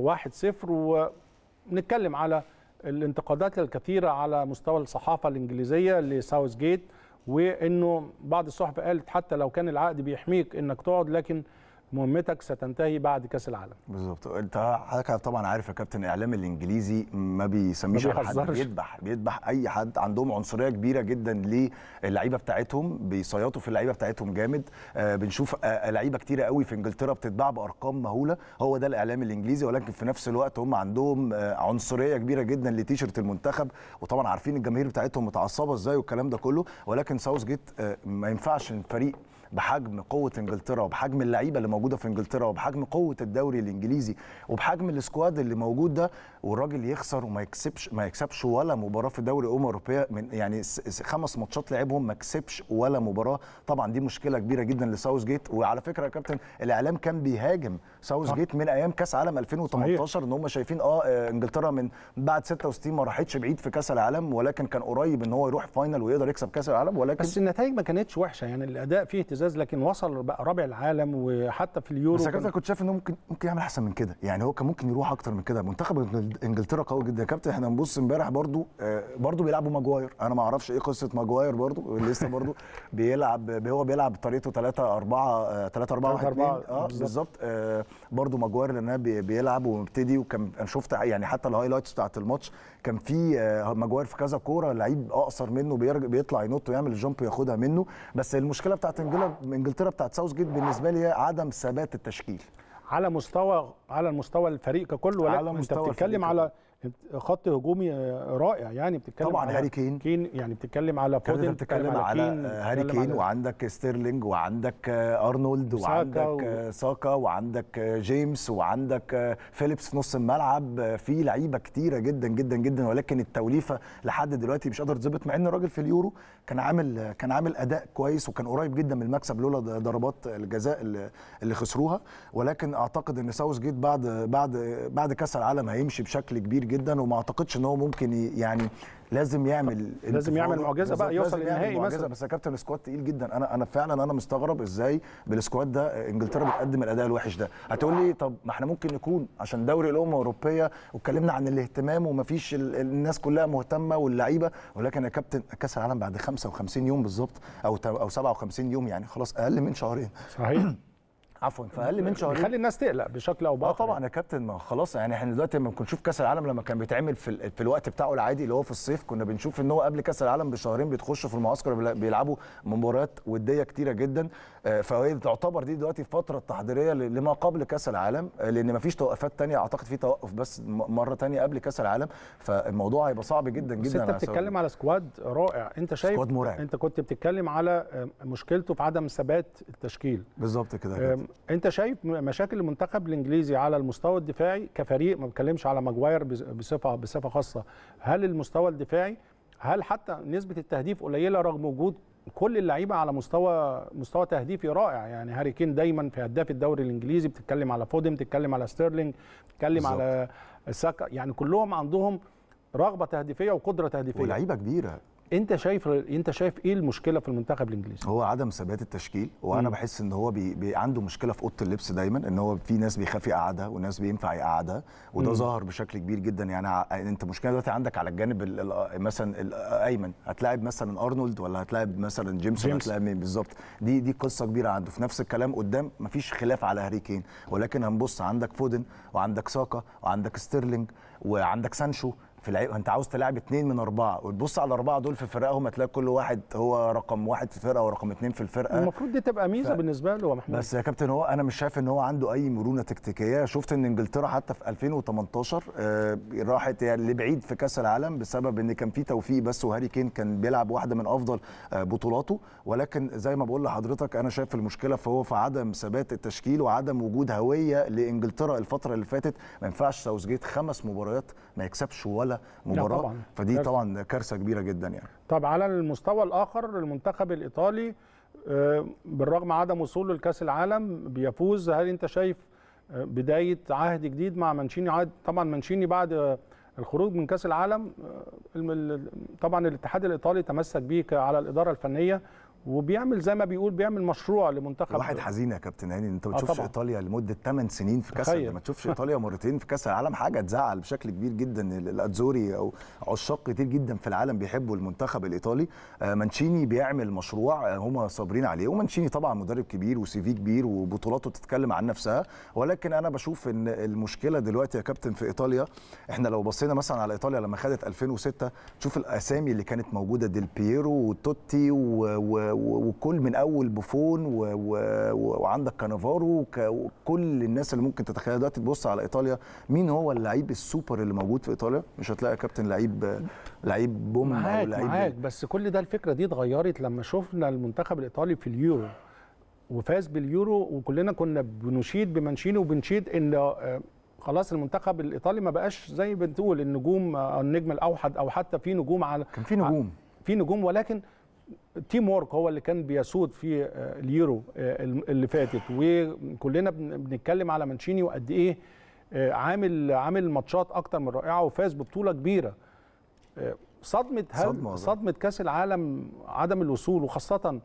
آه، ونتكلم على الانتقادات الكثيره على مستوى الصحافه الانجليزيه لساوث جيت وانه بعض الصحف قالت حتى لو كان العقد بيحميك انك تقعد لكن مهمتك ستنتهي بعد كاس العالم بالظبط انت حضرتك طبعا عارف يا كابتن الاعلام الانجليزي ما بيسميش ما حد بيذبح بيذبح اي حد عندهم عنصريه كبيره جدا للعيبه بتاعتهم بيصيطوا في اللعيبه بتاعتهم جامد آه بنشوف آه لعيبه كتيره قوي في انجلترا بتتباع بارقام مهوله هو ده الاعلام الانجليزي ولكن في نفس الوقت هم عندهم آه عنصريه كبيره جدا لتيشرت المنتخب وطبعا عارفين الجماهير بتاعتهم متعصبه ازاي والكلام ده كله ولكن ساوث جيت آه ما ينفعش الفريق بحجم قوه انجلترا وبحجم اللعيبه اللي موجوده في انجلترا وبحجم قوه الدوري الانجليزي وبحجم السكواد اللي موجود ده والراجل يخسر وما يكسبش ما يكسبش ولا مباراه في دوري الامم الاوروبيه من يعني خمس ماتشات لعبهم ما كسبش ولا مباراه طبعا دي مشكله كبيره جدا لساوث جيت وعلى فكره يا كابتن الاعلام كان بيهاجم ساوث جيت من ايام كاس عالم 2018 ان هم شايفين اه, آه، انجلترا من بعد 66 ما راحتش بعيد في كاس العالم ولكن كان قريب ان هو يروح فاينل ويقدر يكسب كاس العالم ولكن بس النتائج ما كانتش وحشه يعني الاداء فيه اهتزاز لكن وصل بقى رابع العالم وحتى في اليورو بس كابتن كنت شايف انه ممكن ممكن يعمل احسن من كده يعني هو كان ممكن يروح اكتر من كده منتخب انجلترا قوي جدا يا كابتن احنا نبص امبارح برضو آه، برضو بيلعبوا ماجواير انا ما اعرفش ايه قصه ماجواير برضو لسه برضو (laughs) بيلعب هو بيلعب بطريقته 3 4 3 4 1 2 اه بالظبط آه، برضو ماجواير لان بيلعب ومبتدي وكان انا شفت يعني حتى الهايلايتس بتاعت الماتش كان في آه، ماجواير في كذا كوره لعيب اقصر منه بيطلع ينط ويعمل الجامب ياخدها منه بس المشكله بتاعت انجلترا بتاعت ساوث جيت بالنسبه لي هي عدم ثبات التشكيل على مستوى على المستوى الفريق ككل ولكن انت بتتكلم على خط هجومي آه، رائع يعني بتتكلم طبعا هاري كين كين يعني بتتكلم على فودن بتتكلم على هاري كين وعندك ستيرلينج وعندك آه، ارنولد وعندك آه، ساكا وعندك جيمس وعندك فيليبس في نص الملعب في لعيبه كتيره جدا جدا جدا ولكن التوليفه لحد دلوقتي مش قادر تظبط مع ان الراجل في اليورو كان عامل كان عامل اداء كويس وكان قريب جدا من المكسب لولا ضربات الجزاء اللي خسروها ولكن اعتقد ان ساوث جيت بعد بعد بعد كاس العالم هيمشي بشكل كبير جدا جدا وما اعتقدش ان هو ممكن يعني لازم يعمل لازم يعمل معجزه بقى يوصل للنهائي مثلا بس يا كابتن السكواد تقيل جدا انا انا فعلا انا مستغرب ازاي بالسكواد ده انجلترا بتقدم الاداء الوحش ده هتقول لي طب ما احنا ممكن نكون عشان دوري الامم الاوروبيه واتكلمنا عن الاهتمام ومفيش الناس كلها مهتمه واللعيبه ولكن يا كابتن كاس العالم بعد 55 يوم بالظبط او او 57 يوم يعني خلاص اقل من شهرين صحيح (clears throat) عفوا فاقل من شهرين خلي الناس تقلق بشكل او آه باخر اه طبعا يعني. يا كابتن ما خلاص يعني احنا دلوقتي لما بنشوف كاس العالم لما كان بيتعمل في, في الوقت بتاعه العادي اللي هو في الصيف كنا بنشوف ان هو قبل كاس العالم بشهرين بيتخشوا في المعسكر بيلعبوا مباريات وديه كتيره جدا آه، فهي تعتبر دي دلوقتي فتره تحضيريه لما قبل كاس العالم آه، لان ما فيش توقفات ثانيه اعتقد في توقف بس مره ثانيه قبل كاس العالم فالموضوع هيبقى صعب جدا جدا انت بتتكلم على سكواد رائع انت شايف سكواد مرعب انت كنت بتتكلم على مشكلته في عدم ثبات التشكيل بالظبط كده انت شايف مشاكل المنتخب الانجليزي على المستوى الدفاعي كفريق ما بتكلمش على ماجواير بصفه بصفه خاصه هل المستوى الدفاعي هل حتى نسبه التهديف قليله رغم وجود كل اللعيبه على مستوى مستوى تهديفي رائع يعني هاري كين دايما في هداف الدوري الانجليزي بتتكلم على فودم بتتكلم على ستيرلينج بتتكلم بالزبط. على ساكا يعني كلهم عندهم رغبه تهديفيه وقدره تهديفيه ولعيبه كبيره انت شايف انت شايف ايه المشكله في المنتخب الانجليزي هو عدم ثبات التشكيل وانا م. بحس ان هو بي... بي عنده مشكله في اوضه اللبس دايما ان هو في ناس بيخاف يقعدها وناس بينفع يقعدها وده م. ظهر بشكل كبير جدا يعني انت مشكله دلوقتي عندك على الجانب ال... مثلا الايمن هتلاعب مثلا ارنولد ولا هتلاعب مثلا جيمسون ولا هتلاعب مين بالظبط دي دي قصه كبيره عنده في نفس الكلام قدام مفيش خلاف على هاري كين ولكن هنبص عندك فودن وعندك ساكا وعندك ستيرلينج وعندك سانشو في العيب انت عاوز تلاعب اثنين من اربعه وتبص على الاربعه دول في فرقهم هتلاقي كل واحد هو رقم واحد في الفرقه ورقم اثنين في الفرقه المفروض دي تبقى ميزه ف... بالنسبه له محمود بس يا كابتن هو انا مش شايف ان هو عنده اي مرونه تكتيكيه شفت ان انجلترا حتى في 2018 آه راحت يعني لبعيد في كاس العالم بسبب ان كان في توفيق بس وهاري كين كان بيلعب واحده من افضل آه بطولاته ولكن زي ما بقول لحضرتك انا شايف المشكله فهو في عدم ثبات التشكيل وعدم وجود هويه لانجلترا الفتره اللي فاتت ما ينفعش ساوث جيت خمس مباريات ما يكسبش ولا مباراه طبعًا. فدي طبعا كارثه كبيره جدا يعني طب على المستوى الاخر المنتخب الايطالي آه، بالرغم عدم وصوله لكاس العالم بيفوز هل انت شايف آه، بدايه عهد جديد مع مانشيني طبعا مانشيني بعد الخروج من كاس العالم آه، طبعا الاتحاد الايطالي تمسك بيه على الاداره الفنيه وبيعمل زي ما بيقول بيعمل مشروع لمنتخب واحد حزين يا كابتن هاني انت ما آه، تشوفش آه ايطاليا لمده 8 سنين في كاس ما تشوفش ايطاليا مرتين في كاس العالم حاجه تزعل بشكل كبير جدا الاتزوري او عشاق كتير جدا في العالم بيحبوا المنتخب الايطالي آه مانشيني بيعمل مشروع آه هما صابرين عليه ومانشيني طبعا مدرب كبير وسي في كبير وبطولاته تتكلم عن نفسها ولكن انا بشوف ان المشكله دلوقتي يا كابتن في ايطاليا احنا لو بصينا مثلا على ايطاليا لما خدت 2006 تشوف الاسامي اللي كانت موجوده ديل بييرو وتوتي و... و... وكل من اول بوفون وعندك كانافارو وكل الناس اللي ممكن تتخيلها دلوقتي تبص على ايطاليا مين هو اللعيب السوبر اللي موجود في ايطاليا مش هتلاقي كابتن لعيب لعيب بوم او لعيب معاك بس كل ده الفكره دي اتغيرت لما شفنا المنتخب الايطالي في اليورو وفاز باليورو وكلنا كنا بنشيد بمانشيني وبنشيد ان آه، خلاص المنتخب الايطالي ما بقاش زي بتقول النجوم آه، النجم الاوحد او حتى في نجوم على كان في نجوم في نجوم ولكن تيم وورك هو اللي كان بيسود في آه، اليورو آه، اللي فاتت وكلنا بنتكلم على مانشيني وقد ايه آه، عامل عامل ماتشات اكتر من رائعه وفاز ببطوله كبيره صدمه صدمه كاس العالم عدم الوصول وخاصه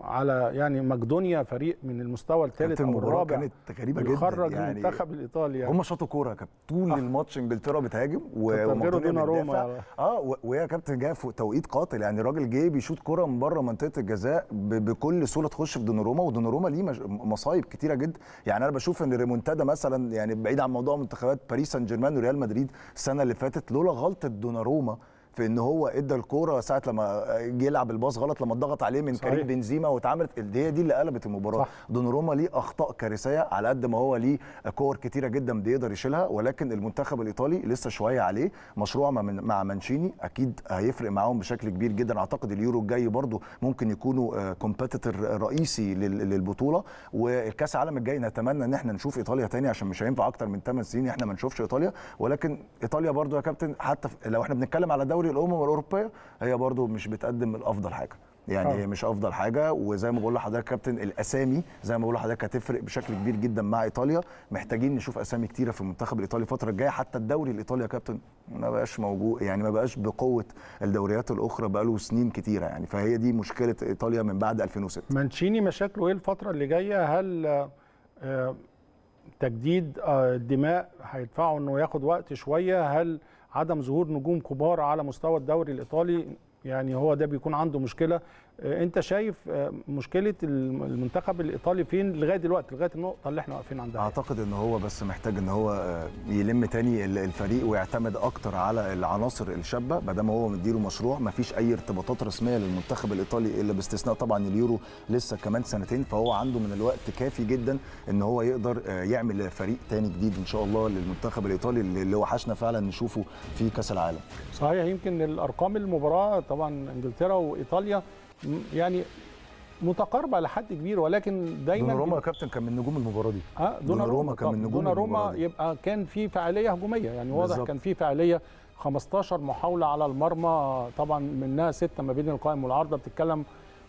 على يعني مقدونيا فريق من المستوى الثالث او الرابع كانت غريبه جدا خرج يعني المنتخب الايطالي يعني هم شاطوا كوره يا كابتن طول آه. الماتش انجلترا بتهاجم ومقدونيا روما اه ويا كابتن جاء في توقيت قاتل يعني الراجل جه بيشوط كوره من بره منطقه الجزاء بكل سهوله تخش في ودونا روما ليه مصايب كتيره جدا يعني انا بشوف ان ريمونتادا مثلا يعني بعيد عن موضوع منتخبات باريس سان جيرمان وريال مدريد السنه اللي فاتت لولا غلطه دوناروما في ان هو ادى الكوره ساعه لما جه يلعب الباص غلط لما اتضغط عليه من كريم بنزيما واتعملت هي دي اللي قلبت المباراه روما ليه اخطاء كارثيه على قد ما هو ليه كور كتيره جدا بيقدر يشيلها ولكن المنتخب الايطالي لسه شويه عليه مشروع مع مانشيني اكيد هيفرق معاهم بشكل كبير جدا اعتقد اليورو الجاي برضو ممكن يكونوا كومبيتيتور آه، رئيسي للبطوله والكاس العالم الجاي نتمنى ان احنا نشوف ايطاليا تاني عشان مش هينفع اكتر من 8 سنين احنا ما نشوفش ايطاليا ولكن ايطاليا برضو يا كابتن حتى لو احنا بنتكلم على دوري دوري الامم الاوروبيه هي برده مش بتقدم الافضل حاجه يعني أوه. هي مش افضل حاجه وزي ما بقول لحضرتك كابتن الاسامي زي ما بقول لحضرتك هتفرق بشكل كبير جدا مع ايطاليا محتاجين نشوف اسامي كتيره في المنتخب الايطالي الفتره الجايه حتى الدوري الايطالي يا كابتن ما بقاش موجود يعني ما بقاش بقوه الدوريات الاخرى بقاله سنين كتيره يعني فهي دي مشكله ايطاليا من بعد 2006 مانشيني مشاكله ايه الفتره اللي جايه هل آه، تجديد آه، الدماء هيدفعه انه ياخد وقت شويه هل عدم ظهور نجوم كبار على مستوى الدوري الايطالي يعني هو ده بيكون عنده مشكله آه، انت شايف آه، مشكله المنتخب الايطالي فين لغايه دلوقتي لغايه النقطه اللي احنا واقفين عندها اعتقد ان هو بس محتاج ان هو آه، يلم تاني الفريق ويعتمد اكتر على العناصر الشابه ما دام هو مديله مشروع ما فيش اي ارتباطات رسميه للمنتخب الايطالي الا باستثناء طبعا اليورو لسه كمان سنتين فهو عنده من الوقت كافي جدا ان هو يقدر يعمل فريق تاني جديد ان شاء الله للمنتخب الايطالي اللي وحشنا فعلا نشوفه في كاس العالم صحيح يمكن الارقام المباراه طبعا انجلترا وايطاليا يعني متقاربه لحد كبير ولكن دايما روما يا كابتن كان من نجوم المباراه دي اه روما كان من نجوم روما يبقى كان في فعاليه هجوميه يعني بالزبط. واضح كان في فعاليه 15 محاوله على المرمى طبعا منها سته ما بين القائم والعارضه بتتكلم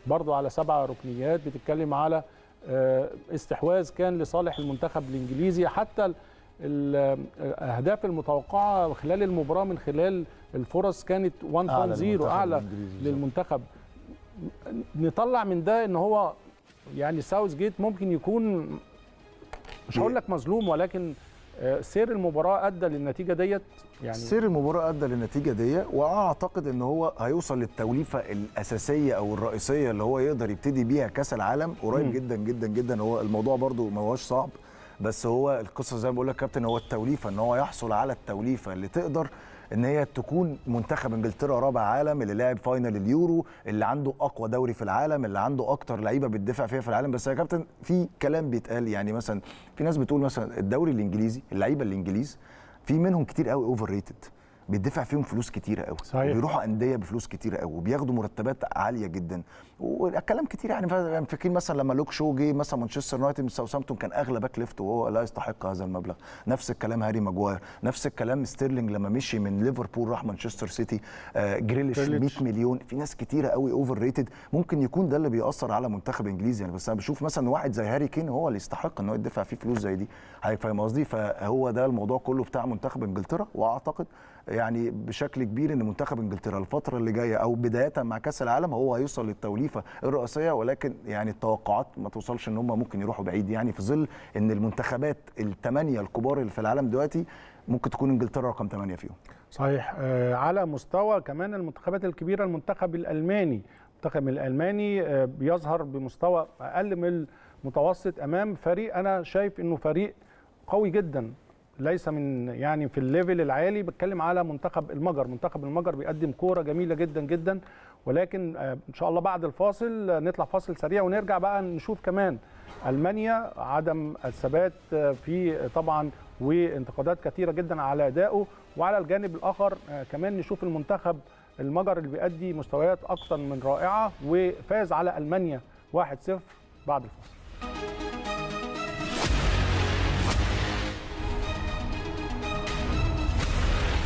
برضو على سبع ركنيات بتتكلم على آه، استحواذ كان لصالح المنتخب الانجليزي حتى الاهداف آه، المتوقعه خلال المباراه من خلال الفرص كانت 1.0 اعلى للمنتخب نطلع من ده ان هو يعني ساوث جيت ممكن يكون مش هقول لك مظلوم ولكن آه، سير المباراه ادى للنتيجه ديت يعني سير المباراه ادى للنتيجه ديت واعتقد ان هو هيوصل للتوليفه الاساسيه او الرئيسيه اللي هو يقدر يبتدي بيها كاس العالم قريب جدا جدا جدا هو الموضوع برده ما هوش صعب بس هو القصه زي ما بقول لك كابتن هو التوليفه ان هو يحصل على التوليفه اللي تقدر ان هي تكون منتخب انجلترا رابع عالم اللي لعب فاينل اليورو اللي عنده اقوى دوري في العالم اللي عنده اكتر لعيبه بتدفع فيها في العالم بس يا كابتن في كلام بيتقال يعني مثلا في ناس بتقول مثلا الدوري الانجليزي اللعيبه الانجليز في منهم كتير قوي اوفر ريتد بيدفع فيهم فلوس كتيره قوي صحيح. بيروحوا انديه بفلوس كتيره قوي وبياخدوا مرتبات عاليه جدا وكلام كتير يعني, يعني فاكرين مثلا لما لوك شو جه مثلا مانشستر يونايتد من ساوثامبتون كان اغلى باك ليفت وهو لا يستحق هذا المبلغ نفس الكلام هاري ماجواير نفس الكلام ستيرلينج لما مشي من ليفربول راح مانشستر سيتي آه جريليش 100 مليون في ناس كتيره قوي اوفر ريتد ممكن يكون ده اللي بيأثر على منتخب انجليزي يعني بس انا بشوف مثلا واحد زي هاري كين هو اللي يستحق ان هو يدفع فيه فلوس زي دي فاهم قصدي فهو ده الموضوع كله بتاع منتخب انجلترا واعتقد يعني بشكل كبير ان منتخب انجلترا الفتره اللي جايه او بدايه مع كاس العالم هو هيوصل للتوليفه الرئاسيه ولكن يعني التوقعات ما توصلش ان هم ممكن يروحوا بعيد يعني في ظل ان المنتخبات الثمانيه الكبار اللي في العالم دلوقتي ممكن تكون انجلترا رقم ثمانيه فيهم صحيح آه، على مستوى كمان المنتخبات الكبيره المنتخب الالماني المنتخب الالماني آه، بيظهر بمستوى اقل من المتوسط امام فريق انا شايف انه فريق قوي جدا ليس من يعني في الليفل العالي بتكلم على منتخب المجر منتخب المجر بيقدم كوره جميله جدا جدا ولكن آه، ان شاء الله بعد الفاصل آه، نطلع فاصل سريع ونرجع بقى نشوف كمان المانيا عدم الثبات آه، في طبعا وانتقادات كثيره جدا على ادائه وعلى الجانب الاخر كمان نشوف المنتخب المجر اللي بيأدي مستويات اكثر من رائعه وفاز على المانيا 1-0 بعد الفاصل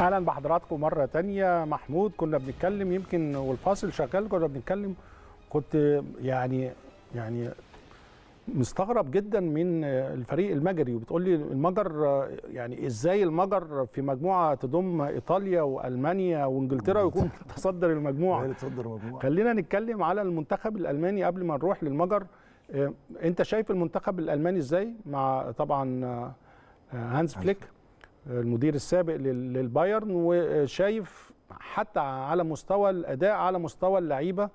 اهلا بحضراتكم مره تانية محمود كنا بنتكلم يمكن والفاصل شغال كنا بنتكلم كنت يعني يعني مستغرب جدا من الفريق المجري وبتقول لي المجر يعني ازاي المجر في مجموعه تضم ايطاليا والمانيا وانجلترا ويكون (laughs) تصدر المجموعه تصدر المجموعه خلينا نتكلم على المنتخب الالماني قبل ما نروح للمجر إيه، انت شايف المنتخب الالماني ازاي مع طبعا آه، هانز فليك المدير السابق للبايرن وشايف حتى على مستوى الاداء على مستوى اللعيبه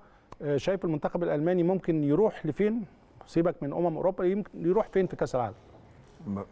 شايف المنتخب الالماني ممكن يروح لفين سيبك من امم اوروبا يمكن يروح فين في كاس العالم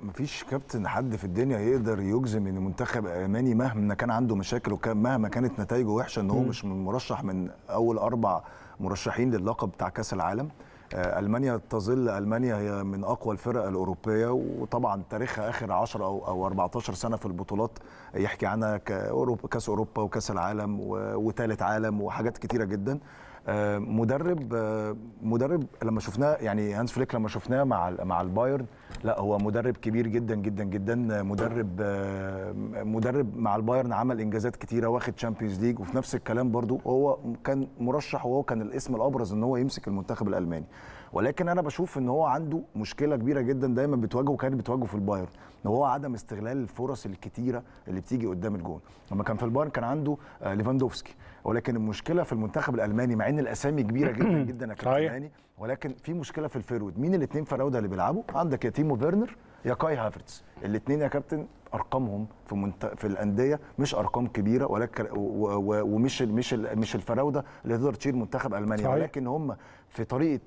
مفيش كابتن حد في الدنيا يقدر يجزم ان المنتخب الالماني مهما كان عنده مشاكل وكان مهما كانت نتائجه وحشه ان هو مش مرشح من اول اربع مرشحين للقب بتاع كاس العالم آه، المانيا تظل المانيا هي من اقوى الفرق الاوروبيه وطبعا تاريخها اخر 10 او او 14 سنه في البطولات يحكي عنها كاوروبا كاس اوروبا وكاس العالم وثالث عالم وحاجات كتيره جدا آه، مدرب آه، مدرب لما شفناه يعني هانس فليك لما شفناه مع مع البايرن لا هو مدرب كبير جدا جدا جدا مدرب آه، مدرب مع البايرن عمل انجازات كتيره واخد تشامبيونز ليج وفي نفس الكلام برضو هو كان مرشح وهو كان الاسم الابرز ان هو يمسك المنتخب الالماني ولكن انا بشوف ان هو عنده مشكله كبيره جدا دايما بتواجهه كانت بتواجهه في البايرن ان هو عدم استغلال الفرص الكتيره اللي بتيجي قدام الجون لما كان في البايرن كان عنده ليفاندوفسكي ولكن المشكله في المنتخب الالماني مع ان الاسامي كبيره جدا (clears throat) جدا يا كابتن ولكن في مشكله في الفيرود مين الاثنين فراوده اللي بيلعبوا عندك يا تيمو فيرنر يا كاي هافرتز الاثنين يا كابتن ارقامهم في منت... في الانديه مش ارقام كبيره ولكن و... و... ومش ال... مش ال... مش الفراوده اللي تقدر تشيل منتخب المانيا صحيح. ولكن هم في طريقه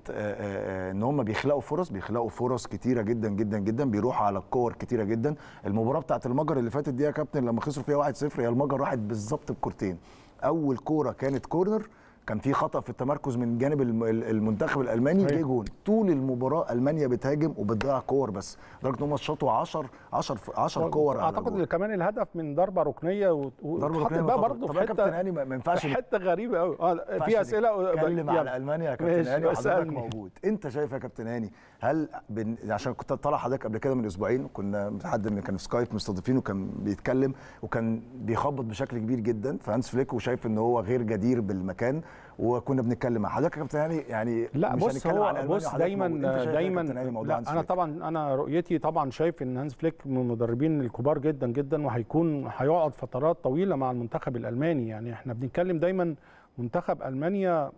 ان هم بيخلقوا فرص بيخلقوا فرص كتيره جدا جدا جدا بيروحوا على الكور كتيره جدا المباراه بتاعه المجر اللي فاتت دي يا كابتن لما خسروا فيها 1-0 هي المجر راحت بالظبط بكورتين اول كوره كانت كورنر كان في خطا في التمركز من جانب المنتخب الالماني جه جون طول المباراه المانيا بتهاجم وبتضيع كور بس لدرجه ان هم شطوا 10 10 10 كور اعتقد كمان الهدف من ضربه ركنيه و... ضربه ركنيه بقى برضه في حته هاني ما ينفعش حته غريبه قوي اه في اسئله اتكلم على المانيا يا كابتن هاني حضرتك موجود انت شايف يا كابتن هاني هل بن... عشان كنت طالع حضرتك قبل كده من اسبوعين كنا حد من كان في سكايب مستضيفين وكان بيتكلم وكان بيخبط بشكل كبير جدا فهانس فليك وشايف ان هو غير جدير بالمكان وكنا بنتكلم مع حضرتك يا كابتن هاني يعني لا مش بص هو على بص دايما دايما لا انا طبعا انا رؤيتي طبعا شايف ان هانز فليك من المدربين الكبار جدا جدا وهيكون هيقعد فترات طويله مع المنتخب الالماني يعني احنا بنتكلم دايما منتخب المانيا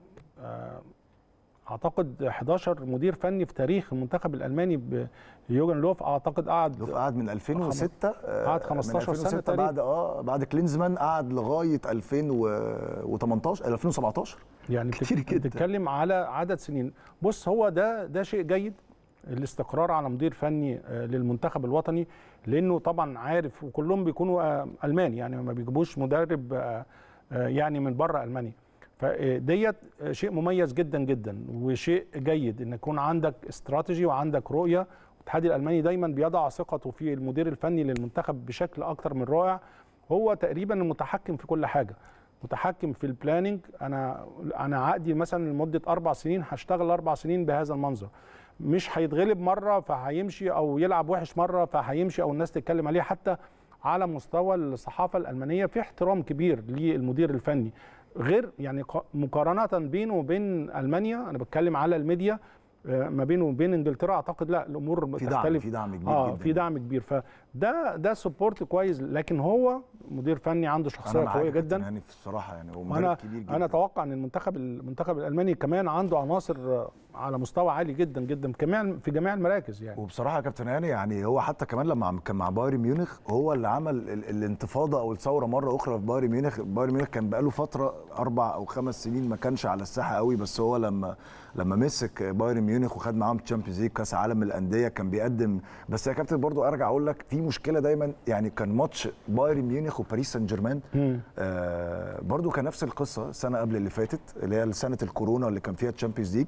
آه اعتقد 11 مدير فني في تاريخ المنتخب الالماني بيوجن لوف اعتقد قعد لوف قعد من 2006 قعد 15 آه، من 2006 سنه تقريبا بعد اه بعد كلينزمان قعد لغايه 2018 2017 يعني كتير جدا بتتكلم على عدد سنين بص هو ده ده شيء جيد الاستقرار على مدير فني آه، للمنتخب الوطني لانه طبعا عارف وكلهم بيكونوا آه، الماني يعني ما بيجيبوش مدرب يعني من بره المانيا فديت شيء مميز جدا جدا وشيء جيد ان يكون عندك استراتيجي وعندك رؤيه الاتحاد الالماني دايما بيضع ثقته في المدير الفني للمنتخب بشكل اكثر من رائع هو تقريبا المتحكم في كل حاجه متحكم في البلاننج انا انا عقدي مثلا لمده اربع سنين هشتغل اربع سنين بهذا المنظر مش هيتغلب مره فهيمشي او يلعب وحش مره فهيمشي او الناس تتكلم عليه حتى على مستوى الصحافه الالمانيه في احترام كبير للمدير الفني غير يعني مقارنه بينه وبين المانيا انا بتكلم على الميديا آه، ما بينه وبين انجلترا اعتقد لا الامور في دعم تختلف في دعم كبير اه جداً. في دعم كبير فده ده سبورت كويس لكن هو مدير فني عنده شخصيه قويه جدا انا يعني في الصراحه يعني هو مدير كبير جدا انا اتوقع ان المنتخب المنتخب الالماني كمان عنده عناصر على مستوى عالي جدا جدا في جميع المراكز يعني وبصراحه يا كابتن هاني يعني،, يعني هو حتى كمان لما كان مع بايرن ميونخ هو اللي عمل الانتفاضه او الثوره مره اخرى في بايرن ميونخ بايرن ميونخ كان بقاله فتره اربع او خمس سنين ما كانش على الساحه قوي بس هو لما لما مسك بايرن ميونخ وخد معاهم تشامبيونز ليج كاس عالم الانديه كان بيقدم بس يا كابتن برضو ارجع اقول لك في مشكله دايما يعني كان ماتش بايرن ميونخ وباريس سان جيرمان آه برضو كان نفس القصه السنه قبل اللي فاتت اللي هي سنه الكورونا اللي كان فيها تشامبيونز ليج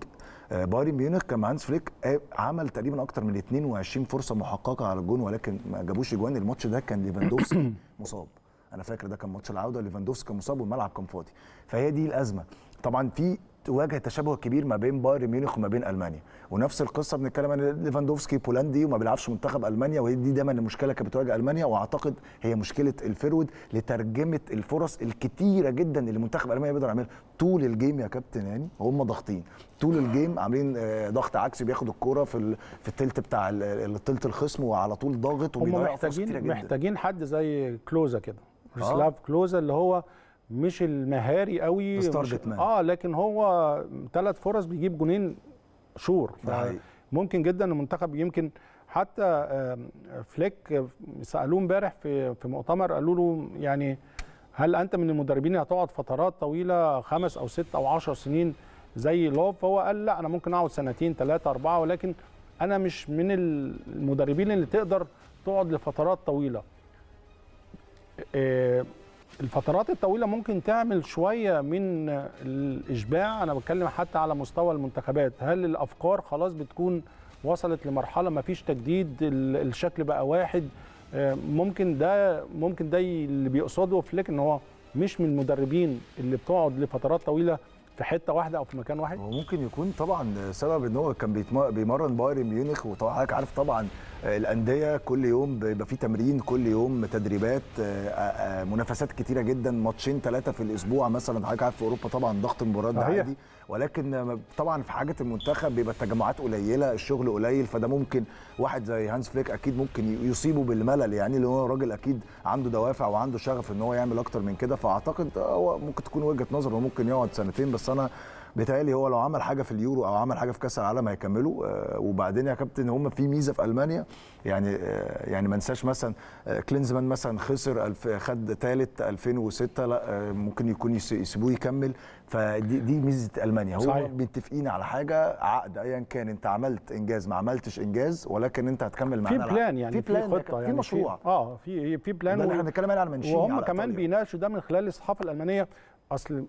آه بايرن ميونخ كان هانز فليك آه، عمل تقريبا اكتر من 22 فرصه محققه على الجون ولكن ما جابوش اجوان الماتش ده كان ليفاندوفسكي (coughs) مصاب انا فاكر ده كان ماتش العوده ليفاندوفسكي كان مصاب والملعب كان فاضي فهي دي الازمه طبعا في تواجه تشابه كبير ما بين بايرن ميونخ وما بين المانيا ونفس القصه بنتكلم عن ليفاندوفسكي بولندي وما بيلعبش منتخب المانيا وهي دي دايما المشكله كانت بتواجه المانيا واعتقد هي مشكله الفرود لترجمه الفرص الكتيره جدا اللي منتخب المانيا بيقدر يعملها طول الجيم يا كابتن هاني هم ضاغطين طول الجيم عاملين آه، ضغط عكسي بياخدوا الكوره في في التلت بتاع التلت الخصم وعلى طول ضاغط وبيضيع محتاجين محتاجين حد زي كلوزا كده آه. كلوزا اللي هو مش المهاري قوي مش اه لكن هو ثلاث فرص بيجيب جونين شور ممكن جدا المنتخب يمكن حتى فليك سالوه امبارح في في مؤتمر قالوا له يعني هل انت من المدربين اللي هتقعد فترات طويله خمس او ست او عشر سنين زي لوب فهو قال لا انا ممكن اقعد سنتين ثلاثه اربعه ولكن انا مش من المدربين اللي تقدر تقعد لفترات طويله آه، الفترات الطويله ممكن تعمل شويه من الاشباع انا بتكلم حتى على مستوى المنتخبات هل الافكار خلاص بتكون وصلت لمرحله ما فيش تجديد الشكل بقى واحد آه، ممكن ده ممكن ده اللي بيقصده فليك ان هو مش من المدربين اللي بتقعد لفترات طويله في حته واحده او في مكان واحد ممكن يكون طبعا سبب ان هو كان بيمرن بايرن ميونخ وطبعا حضرتك عارف طبعا آه، الانديه كل يوم بيبقى في تمرين كل يوم تدريبات آه، آه، منافسات كتيره جدا ماتشين ثلاثه في الاسبوع مثلا حضرتك عارف في اوروبا طبعا ضغط المباريات ده عادي ولكن طبعا في حاجه المنتخب بيبقى التجمعات قليله الشغل قليل فده ممكن واحد زي هانس فليك اكيد ممكن يصيبه بالملل يعني اللي هو راجل اكيد عنده دوافع وعنده شغف ان هو يعمل اكتر من كده فاعتقد هو ممكن تكون وجهه نظر وممكن يقعد سنتين بس انا بيتهيألي هو لو عمل حاجه في اليورو او عمل حاجه في كاس العالم هيكملوا آه، وبعدين يا كابتن هم في ميزه في المانيا يعني آه، يعني ما انساش مثلا آه، كلينزمان مثلا خسر خد ثالث 2006 لا ممكن يكون يسيبوه يكمل فدي دي ميزه المانيا هو متفقين على حاجه عقد ايا كان انت عملت انجاز ما عملتش انجاز ولكن انت هتكمل معانا في بلان يعني في بلان خطه يعني في مشروع اه في في بلان احنا بنتكلم يعني على وهم كمان بيناقشوا ده من خلال الصحافه الالمانيه اصل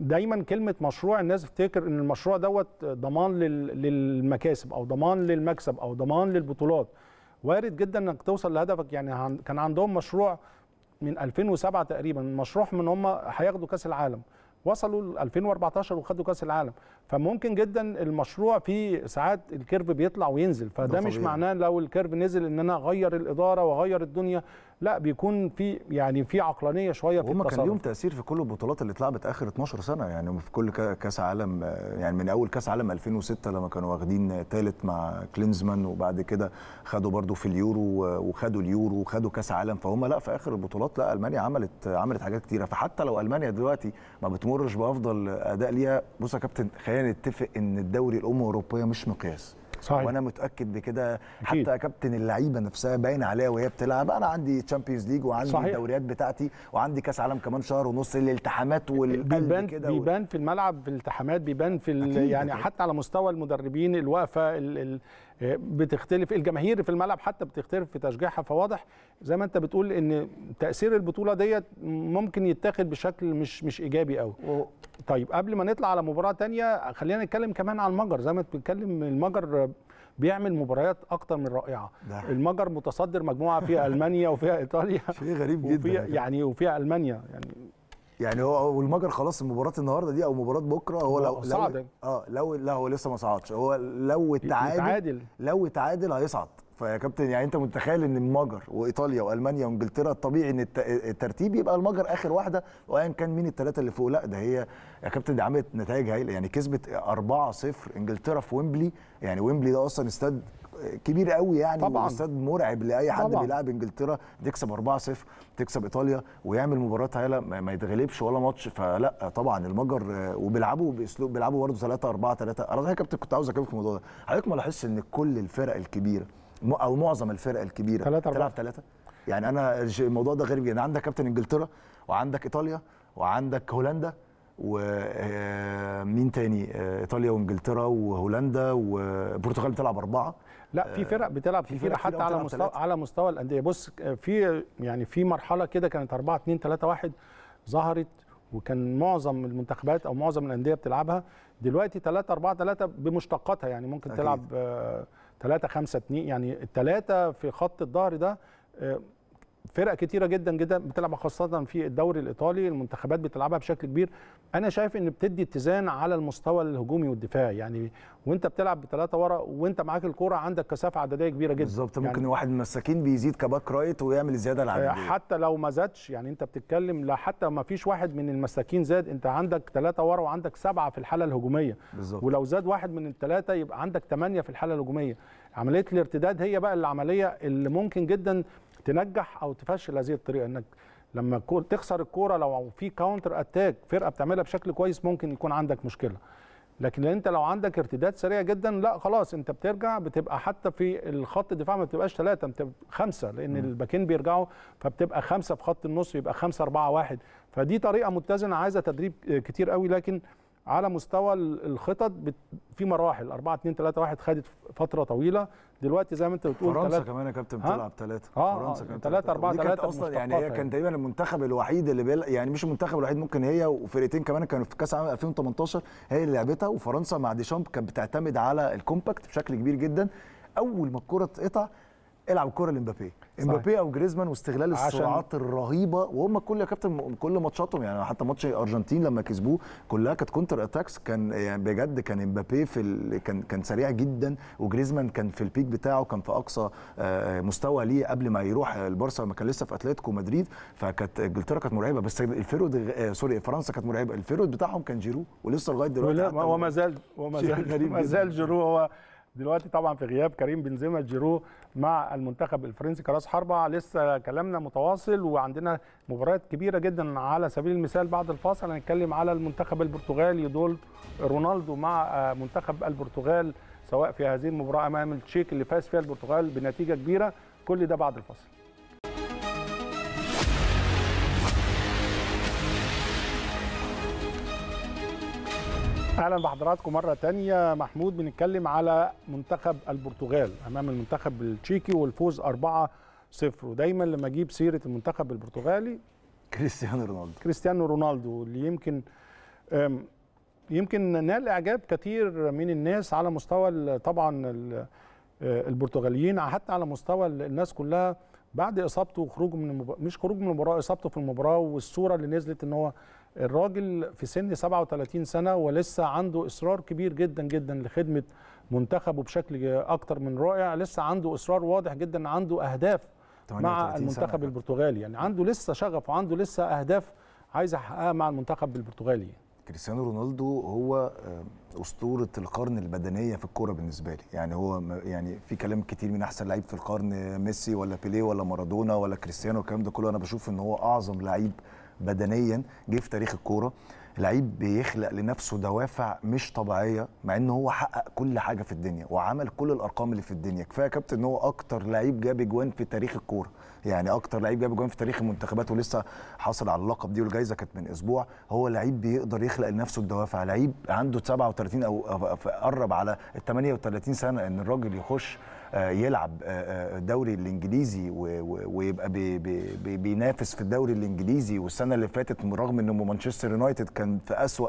دايما كلمه مشروع الناس بتفتكر ان المشروع دوت ضمان للمكاسب او ضمان للمكسب او ضمان للبطولات وارد جدا انك توصل لهدفك يعني كان عندهم مشروع من 2007 تقريبا مشروع من هم هياخدوا كاس العالم وصلوا ل 2014 وخدوا كاس العالم فممكن جدا المشروع في ساعات الكيرف بيطلع وينزل فده مش معناه لو الكيرف نزل ان انا اغير الاداره واغير الدنيا لا بيكون في يعني في عقلانيه شويه في التصرف كان ليهم تاثير في كل البطولات اللي اتلعبت اخر 12 سنه يعني في كل كاس عالم يعني من اول كاس عالم 2006 لما كانوا واخدين ثالث مع كلينزمان وبعد كده خدوا برضو في اليورو وخدوا اليورو وخدوا كاس عالم فهم لا في اخر البطولات لا المانيا عملت عملت حاجات كتيره فحتى لو المانيا دلوقتي ما بتمرش بافضل اداء ليها بص يا كابتن خلينا نتفق ان الدوري الامم الاوروبيه مش مقياس صحيح. وانا متاكد بكده حتى يا كابتن اللعيبه نفسها باين عليها وهي بتلعب انا عندي تشامبيونز ليج وعندي صحيح. الدوريات بتاعتي وعندي كاس عالم كمان شهر ونص الالتحامات والقلب كده بيبان و... في الملعب في الالتحامات بيبان في ال... يعني حتى على مستوى المدربين الوقفه ال... ال... بتختلف الجماهير في الملعب حتى بتختلف في تشجيعها فواضح زي ما انت بتقول ان تاثير البطوله ديت ممكن يتاخد بشكل مش مش ايجابي قوي طيب قبل ما نطلع على مباراه تانية خلينا نتكلم كمان على المجر زي ما بتتكلم المجر بيعمل مباريات اكتر من رائعه ده. المجر متصدر مجموعه فيها المانيا وفيها ايطاليا (laughs) شيء غريب جدا وفيها يعني, يعني وفيها المانيا يعني يعني هو والمجر خلاص مباراه النهارده دي او مباراه بكره هو لو صعد. لو اه لو لا هو لسه ما صعدش هو لو اتعادل لو اتعادل هيصعد فيا كابتن يعني انت متخيل ان المجر وايطاليا والمانيا وانجلترا الطبيعي ان الترتيب يبقى المجر اخر واحده وايا كان مين الثلاثه اللي فوق لا ده هي يا كابتن دي عملت نتائج هايله يعني كسبت 4-0 انجلترا في ويمبلي يعني ويمبلي ده اصلا استاد كبير قوي يعني طبعا استاد مرعب لاي حد طبعًا. بيلعب انجلترا تكسب 4-0 تكسب ايطاليا ويعمل مباراه هايله ما يتغلبش ولا ماتش فلا طبعا المجر آه، وبيلعبوا باسلوب بيلعبوا برضه 3 4 3 انا يا كابتن كنت عاوز اكلمك في الموضوع ده حضرتك ما لاحظتش ان كل الفرق الكبيره او معظم الفرق الكبيره 3 تلعب 3 يعني انا الموضوع ده غريب يعني عندك كابتن انجلترا وعندك ايطاليا وعندك هولندا ومين آه، تاني آه، ايطاليا وانجلترا وهولندا والبرتغال بتلعب اربعه لا في آه، فرق بتلعب في فرق حتى على مستوى على مستوى الانديه بص في يعني في مرحله كده كانت 4 2 3 1 ظهرت وكان معظم المنتخبات او معظم الانديه بتلعبها دلوقتي 3 4 3 بمشتقاتها يعني ممكن أكيد. تلعب 3 5 2 يعني الثلاثه في خط الظهر ده آه، فرق كتيره جدا جدا بتلعب خاصه في الدوري الايطالي المنتخبات بتلعبها بشكل كبير انا شايف ان بتدي اتزان على المستوى الهجومي والدفاعي يعني وانت بتلعب بثلاثه ورا وانت معاك الكوره عندك كثافه عدديه كبيره جدا بالظبط ممكن يعني واحد من المساكين بيزيد كباك رايت ويعمل زياده العدديه آه، حتى لو ما زادش يعني انت بتتكلم لا حتى ما فيش واحد من المساكين زاد انت عندك ثلاثه ورا وعندك سبعه في الحاله الهجوميه بالزبط. ولو زاد واحد من الثلاثه يبقى عندك ثمانيه في الحاله الهجوميه عمليه الارتداد هي بقى العمليه اللي ممكن جدا تنجح او تفشل هذه الطريقه انك لما تخسر الكوره لو في كاونتر اتاك فرقه بتعملها بشكل كويس ممكن يكون عندك مشكله لكن انت لو عندك ارتداد سريع جدا لا خلاص انت بترجع بتبقى حتى في الخط الدفاع ما بتبقاش ثلاثه بتبقى خمسه لان الباكين بيرجعوا فبتبقى خمسه في خط النص يبقى خمسه اربعه واحد فدي طريقه متزنه عايزه تدريب كتير قوي لكن على مستوى الخطط في مراحل 4 2 3 1 خدت فتره طويله دلوقتي زي ما انت بتقول فرنسا تلات... كمان يا كابتن بتلعب ثلاثه آه فرنسا كمان 3 4 3 اصلا يعني هي كان تقريبا المنتخب الوحيد اللي بيلع... يعني مش المنتخب الوحيد ممكن هي وفرقتين كمان كانوا في كاس عام 2018 هي اللي لعبتها وفرنسا مع ديشامب كانت بتعتمد على الكومباكت بشكل كبير جدا اول ما الكره اتقطع العب الكره لمبابي امبابي او جريزمان واستغلال السرعات الرهيبه وهم كل يا كابتن كل ماتشاتهم يعني حتى ماتش ارجنتين لما كسبوه كلها كانت كونتر اتاكس كان يعني بجد كان امبابي في ال... كان كان سريع جدا وجريزمان كان في البيك بتاعه كان في اقصى آه، مستوى ليه قبل ما يروح البارسا لما كان لسه في اتلتيكو مدريد فكانت انجلترا كانت مرعبه بس الفيرود دغ... آه، سوري فرنسا كانت مرعبه الفيرود بتاعهم كان جيرو ولسه لغايه دلوقتي وما زال وما زال غريب ما زال جيرو هو دلوقتي طبعا في غياب كريم بنزيما جيرو مع المنتخب الفرنسي كراس حربة لسه كلامنا متواصل وعندنا مباريات كبيره جدا على سبيل المثال بعد الفاصل هنتكلم على المنتخب البرتغالي دول رونالدو مع آه، منتخب البرتغال سواء في هذه المباراه امام التشيك اللي فاز فيها البرتغال بنتيجه كبيره كل ده بعد الفاصل اهلا بحضراتكم مره تانية محمود بنتكلم على منتخب البرتغال امام المنتخب التشيكي والفوز 4 0 ودايما لما اجيب سيره المنتخب البرتغالي كريستيانو رونالدو كريستيانو رونالدو اللي يمكن يمكن نال اعجاب كثير من الناس على مستوى طبعا آه، البرتغاليين حتى على مستوى الناس كلها بعد اصابته وخروجه من مش خروجه من المباراه اصابته في المباراه والصوره اللي نزلت ان هو الراجل في سن 37 سنه ولسه عنده اصرار كبير جدا جدا لخدمه منتخبه بشكل اكتر من رائع لسه عنده اصرار واضح جدا عنده اهداف مع المنتخب البرتغالي يعني عنده لسه شغف وعنده لسه اهداف عايز يحققها مع المنتخب البرتغالي كريستيانو رونالدو هو آه، اسطوره القرن البدنيه في الكوره بالنسبه لي يعني هو يعني في كلام كتير من احسن لعيب في القرن ميسي ولا بيليه ولا مارادونا ولا كريستيانو الكلام ده كله انا بشوف ان هو اعظم لعيب بدنيا جه في تاريخ الكوره لعيب بيخلق لنفسه دوافع مش طبيعيه مع ان هو حقق كل حاجه في الدنيا وعمل كل الارقام اللي في الدنيا كفايه يا كابتن ان هو اكتر لعيب جاب اجوان في تاريخ الكوره يعني اكتر لعيب جاب اجوان في تاريخ المنتخبات ولسه حاصل على اللقب دي والجائزه كانت من اسبوع هو لعيب بيقدر يخلق لنفسه الدوافع لعيب عنده 37 او قرب على ال 38 سنه ان الراجل يخش آه، يلعب آه، آه، الدوري الانجليزي ويبقى بينافس في الدوري الانجليزي والسنه اللي فاتت رغم انه مانشستر يونايتد كان في اسوا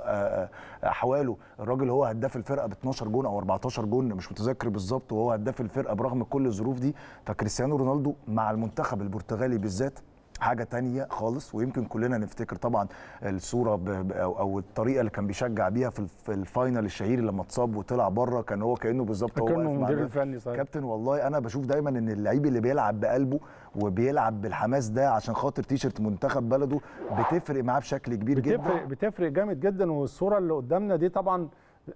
احواله الراجل هو هداف الفرقه ب 12 جون او 14 جون مش متذكر بالظبط وهو هداف الفرقه برغم كل الظروف دي فكريستيانو رونالدو مع المنتخب البرتغالي بالذات حاجه تانية خالص ويمكن كلنا نفتكر طبعا الصوره او الطريقه اللي كان بيشجع بيها في الفاينل الشهير لما اتصاب وطلع بره كان هو كانه بالظبط هو كانه المدير الفني صحيح كابتن والله انا بشوف دايما ان اللعيب اللي بيلعب بقلبه وبيلعب بالحماس ده عشان خاطر تيشرت منتخب بلده بتفرق معاه بشكل كبير بتفرق جدا بتفرق جامد جدا والصوره اللي قدامنا دي طبعا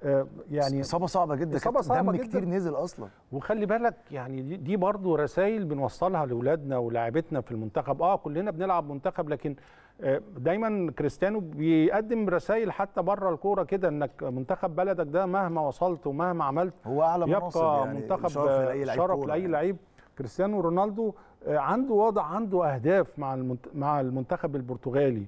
آه، يعني اصابه صعبه جدا اصابه صعبه دم جدا. كتير نزل اصلا وخلي بالك يعني دي برضه رسائل بنوصلها لاولادنا ولاعيبتنا في المنتخب اه كلنا بنلعب منتخب لكن آه، دايما كريستيانو بيقدم رسائل حتى بره الكوره كده انك منتخب بلدك ده مهما وصلت ومهما عملت هو اعلى يبقى يعني منتخب شرف لاي لعيب يعني. كريستيانو رونالدو آه، عنده وضع عنده اهداف مع مع المنتخب البرتغالي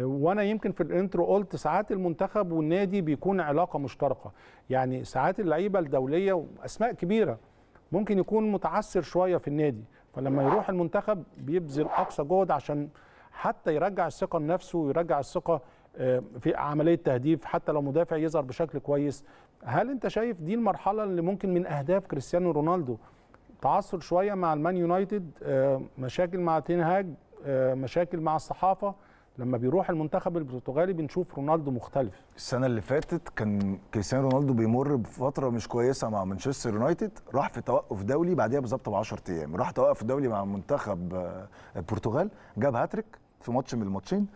وانا يمكن في الانترو قلت ساعات المنتخب والنادي بيكون علاقه مشتركه يعني ساعات اللعيبه الدوليه واسماء كبيره ممكن يكون متعثر شويه في النادي فلما يروح المنتخب بيبذل اقصى جهد عشان حتى يرجع الثقه لنفسه ويرجع الثقه آه، في عمليه تهديف حتى لو مدافع يظهر بشكل كويس هل انت شايف دي المرحله اللي ممكن من اهداف كريستيانو رونالدو تعثر شويه مع المان يونايتد آه، مشاكل مع تين هاج آه، مشاكل مع الصحافه لما بيروح المنتخب البرتغالي بنشوف رونالدو مختلف السنه اللي فاتت كان كريستيانو رونالدو بيمر بفتره مش كويسه مع مانشستر يونايتد راح في توقف دولي بعديها بالظبط ب 10 ايام راح توقف دولي مع منتخب آه، البرتغال جاب هاتريك في ماتش من الماتشين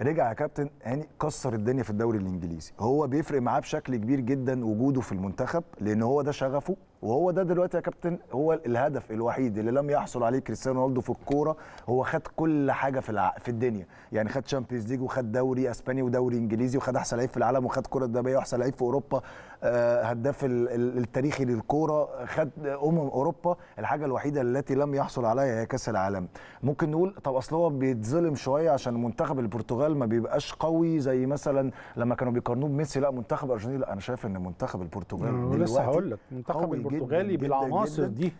رجع يا كابتن هاني يعني كسر الدنيا في الدوري الانجليزي هو بيفرق معاه بشكل كبير جدا وجوده في المنتخب لان هو ده شغفه وهو ده دلوقتي يا كابتن هو الهدف الوحيد اللي لم يحصل عليه كريستيانو رونالدو في الكوره هو خد كل حاجه في الع... في الدنيا يعني خد شامبيونز ليج وخد دوري اسباني ودوري انجليزي وخد احسن لعيب في العالم وخد كره ذهبيه واحسن لعيب في اوروبا آه هداف التاريخي للكوره خد امم اوروبا الحاجه الوحيده التي لم يحصل عليها هي كاس العالم ممكن نقول طب اصل هو بيتظلم شويه عشان منتخب البرتغال ما بيبقاش قوي زي مثلا لما كانوا بيقارنوه بميسي لا منتخب ارجنتين لا انا شايف ان منتخب البرتغال لسه هقول لك منتخب البرتغال البرتغالي جداً بالعناصر جداً. دي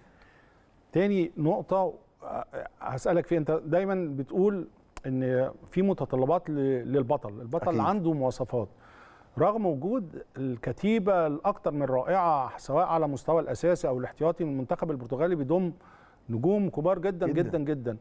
تاني نقطه هسالك فيها انت دايما بتقول ان في متطلبات للبطل البطل أكيد. عنده مواصفات رغم وجود الكتيبه الاكثر من رائعه سواء على مستوى الاساسي او الاحتياطي من المنتخب البرتغالي بيضم نجوم كبار جدا جدا جدا, جداً.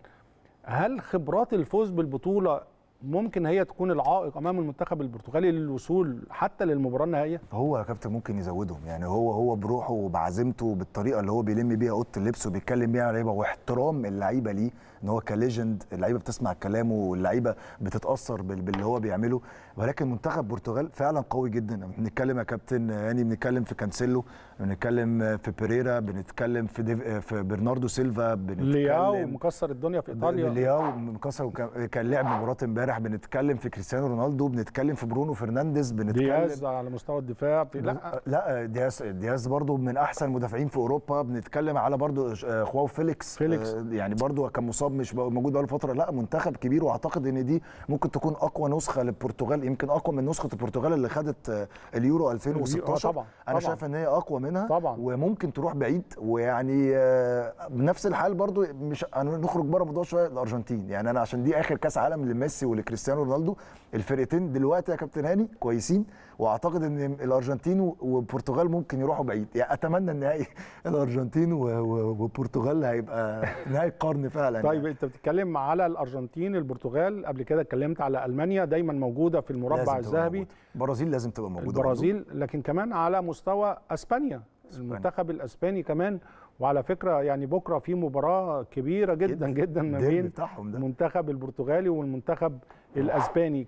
هل خبرات الفوز بالبطوله ممكن هي تكون العائق امام المنتخب البرتغالي للوصول حتى للمباراه النهائيه هو يا كابتن ممكن يزودهم يعني هو هو بروحه وبعزمته بالطريقه اللي هو بيلم بيها اوضه اللبس وبيتكلم بيها اللعيبه واحترام اللعيبه ليه ان هو كليجند اللعيبه بتسمع كلامه واللعيبه بتتاثر باللي هو بيعمله ولكن منتخب البرتغال فعلا قوي جدا بنتكلم يا كابتن يعني بنتكلم في كانسيلو بنتكلم في بيريرا بنتكلم في ديف... في برناردو سيلفا بنتكلم لياو مكسر الدنيا في ايطاليا لياو مكسر وكان كان لعب مباراه امبارح بنتكلم في كريستيانو رونالدو بنتكلم في برونو فرنانديز بنتكلم دياز على مستوى الدفاع لا لا دياز دياز برضو من احسن المدافعين في اوروبا بنتكلم على برضو آه، خواو فيليكس فيليكس آه، يعني برضو كان مصاب منتخب مش موجود بقاله فتره لا منتخب كبير واعتقد ان دي ممكن تكون اقوى نسخه للبرتغال يمكن اقوى من نسخه البرتغال اللي خدت آه، اليورو 2016 آه، طبعا انا شايف ان هي اقوى منها طبعا وممكن تروح بعيد ويعني آه، بنفس الحال برضو مش نخرج بره الموضوع شويه الارجنتين يعني انا عشان دي اخر كاس عالم لميسي ولكريستيانو رونالدو الفرقتين دلوقتي يا كابتن هاني كويسين واعتقد ان الارجنتين والبرتغال ممكن يروحوا بعيد يعني اتمنى النهائي (laughs) الارجنتين والبرتغال هيبقى نهائي قرن فعلا يعني. طيب انت بتتكلم على الارجنتين البرتغال قبل كده اتكلمت على المانيا دايما موجوده في المربع الذهبي البرازيل لازم تبقى موجوده البرازيل لكن كمان على مستوى اسبانيا المنتخب الاسباني كمان وعلى فكره يعني بكره في مباراه كبيره جدا جدا ما بين المنتخب البرتغالي والمنتخب الاسباني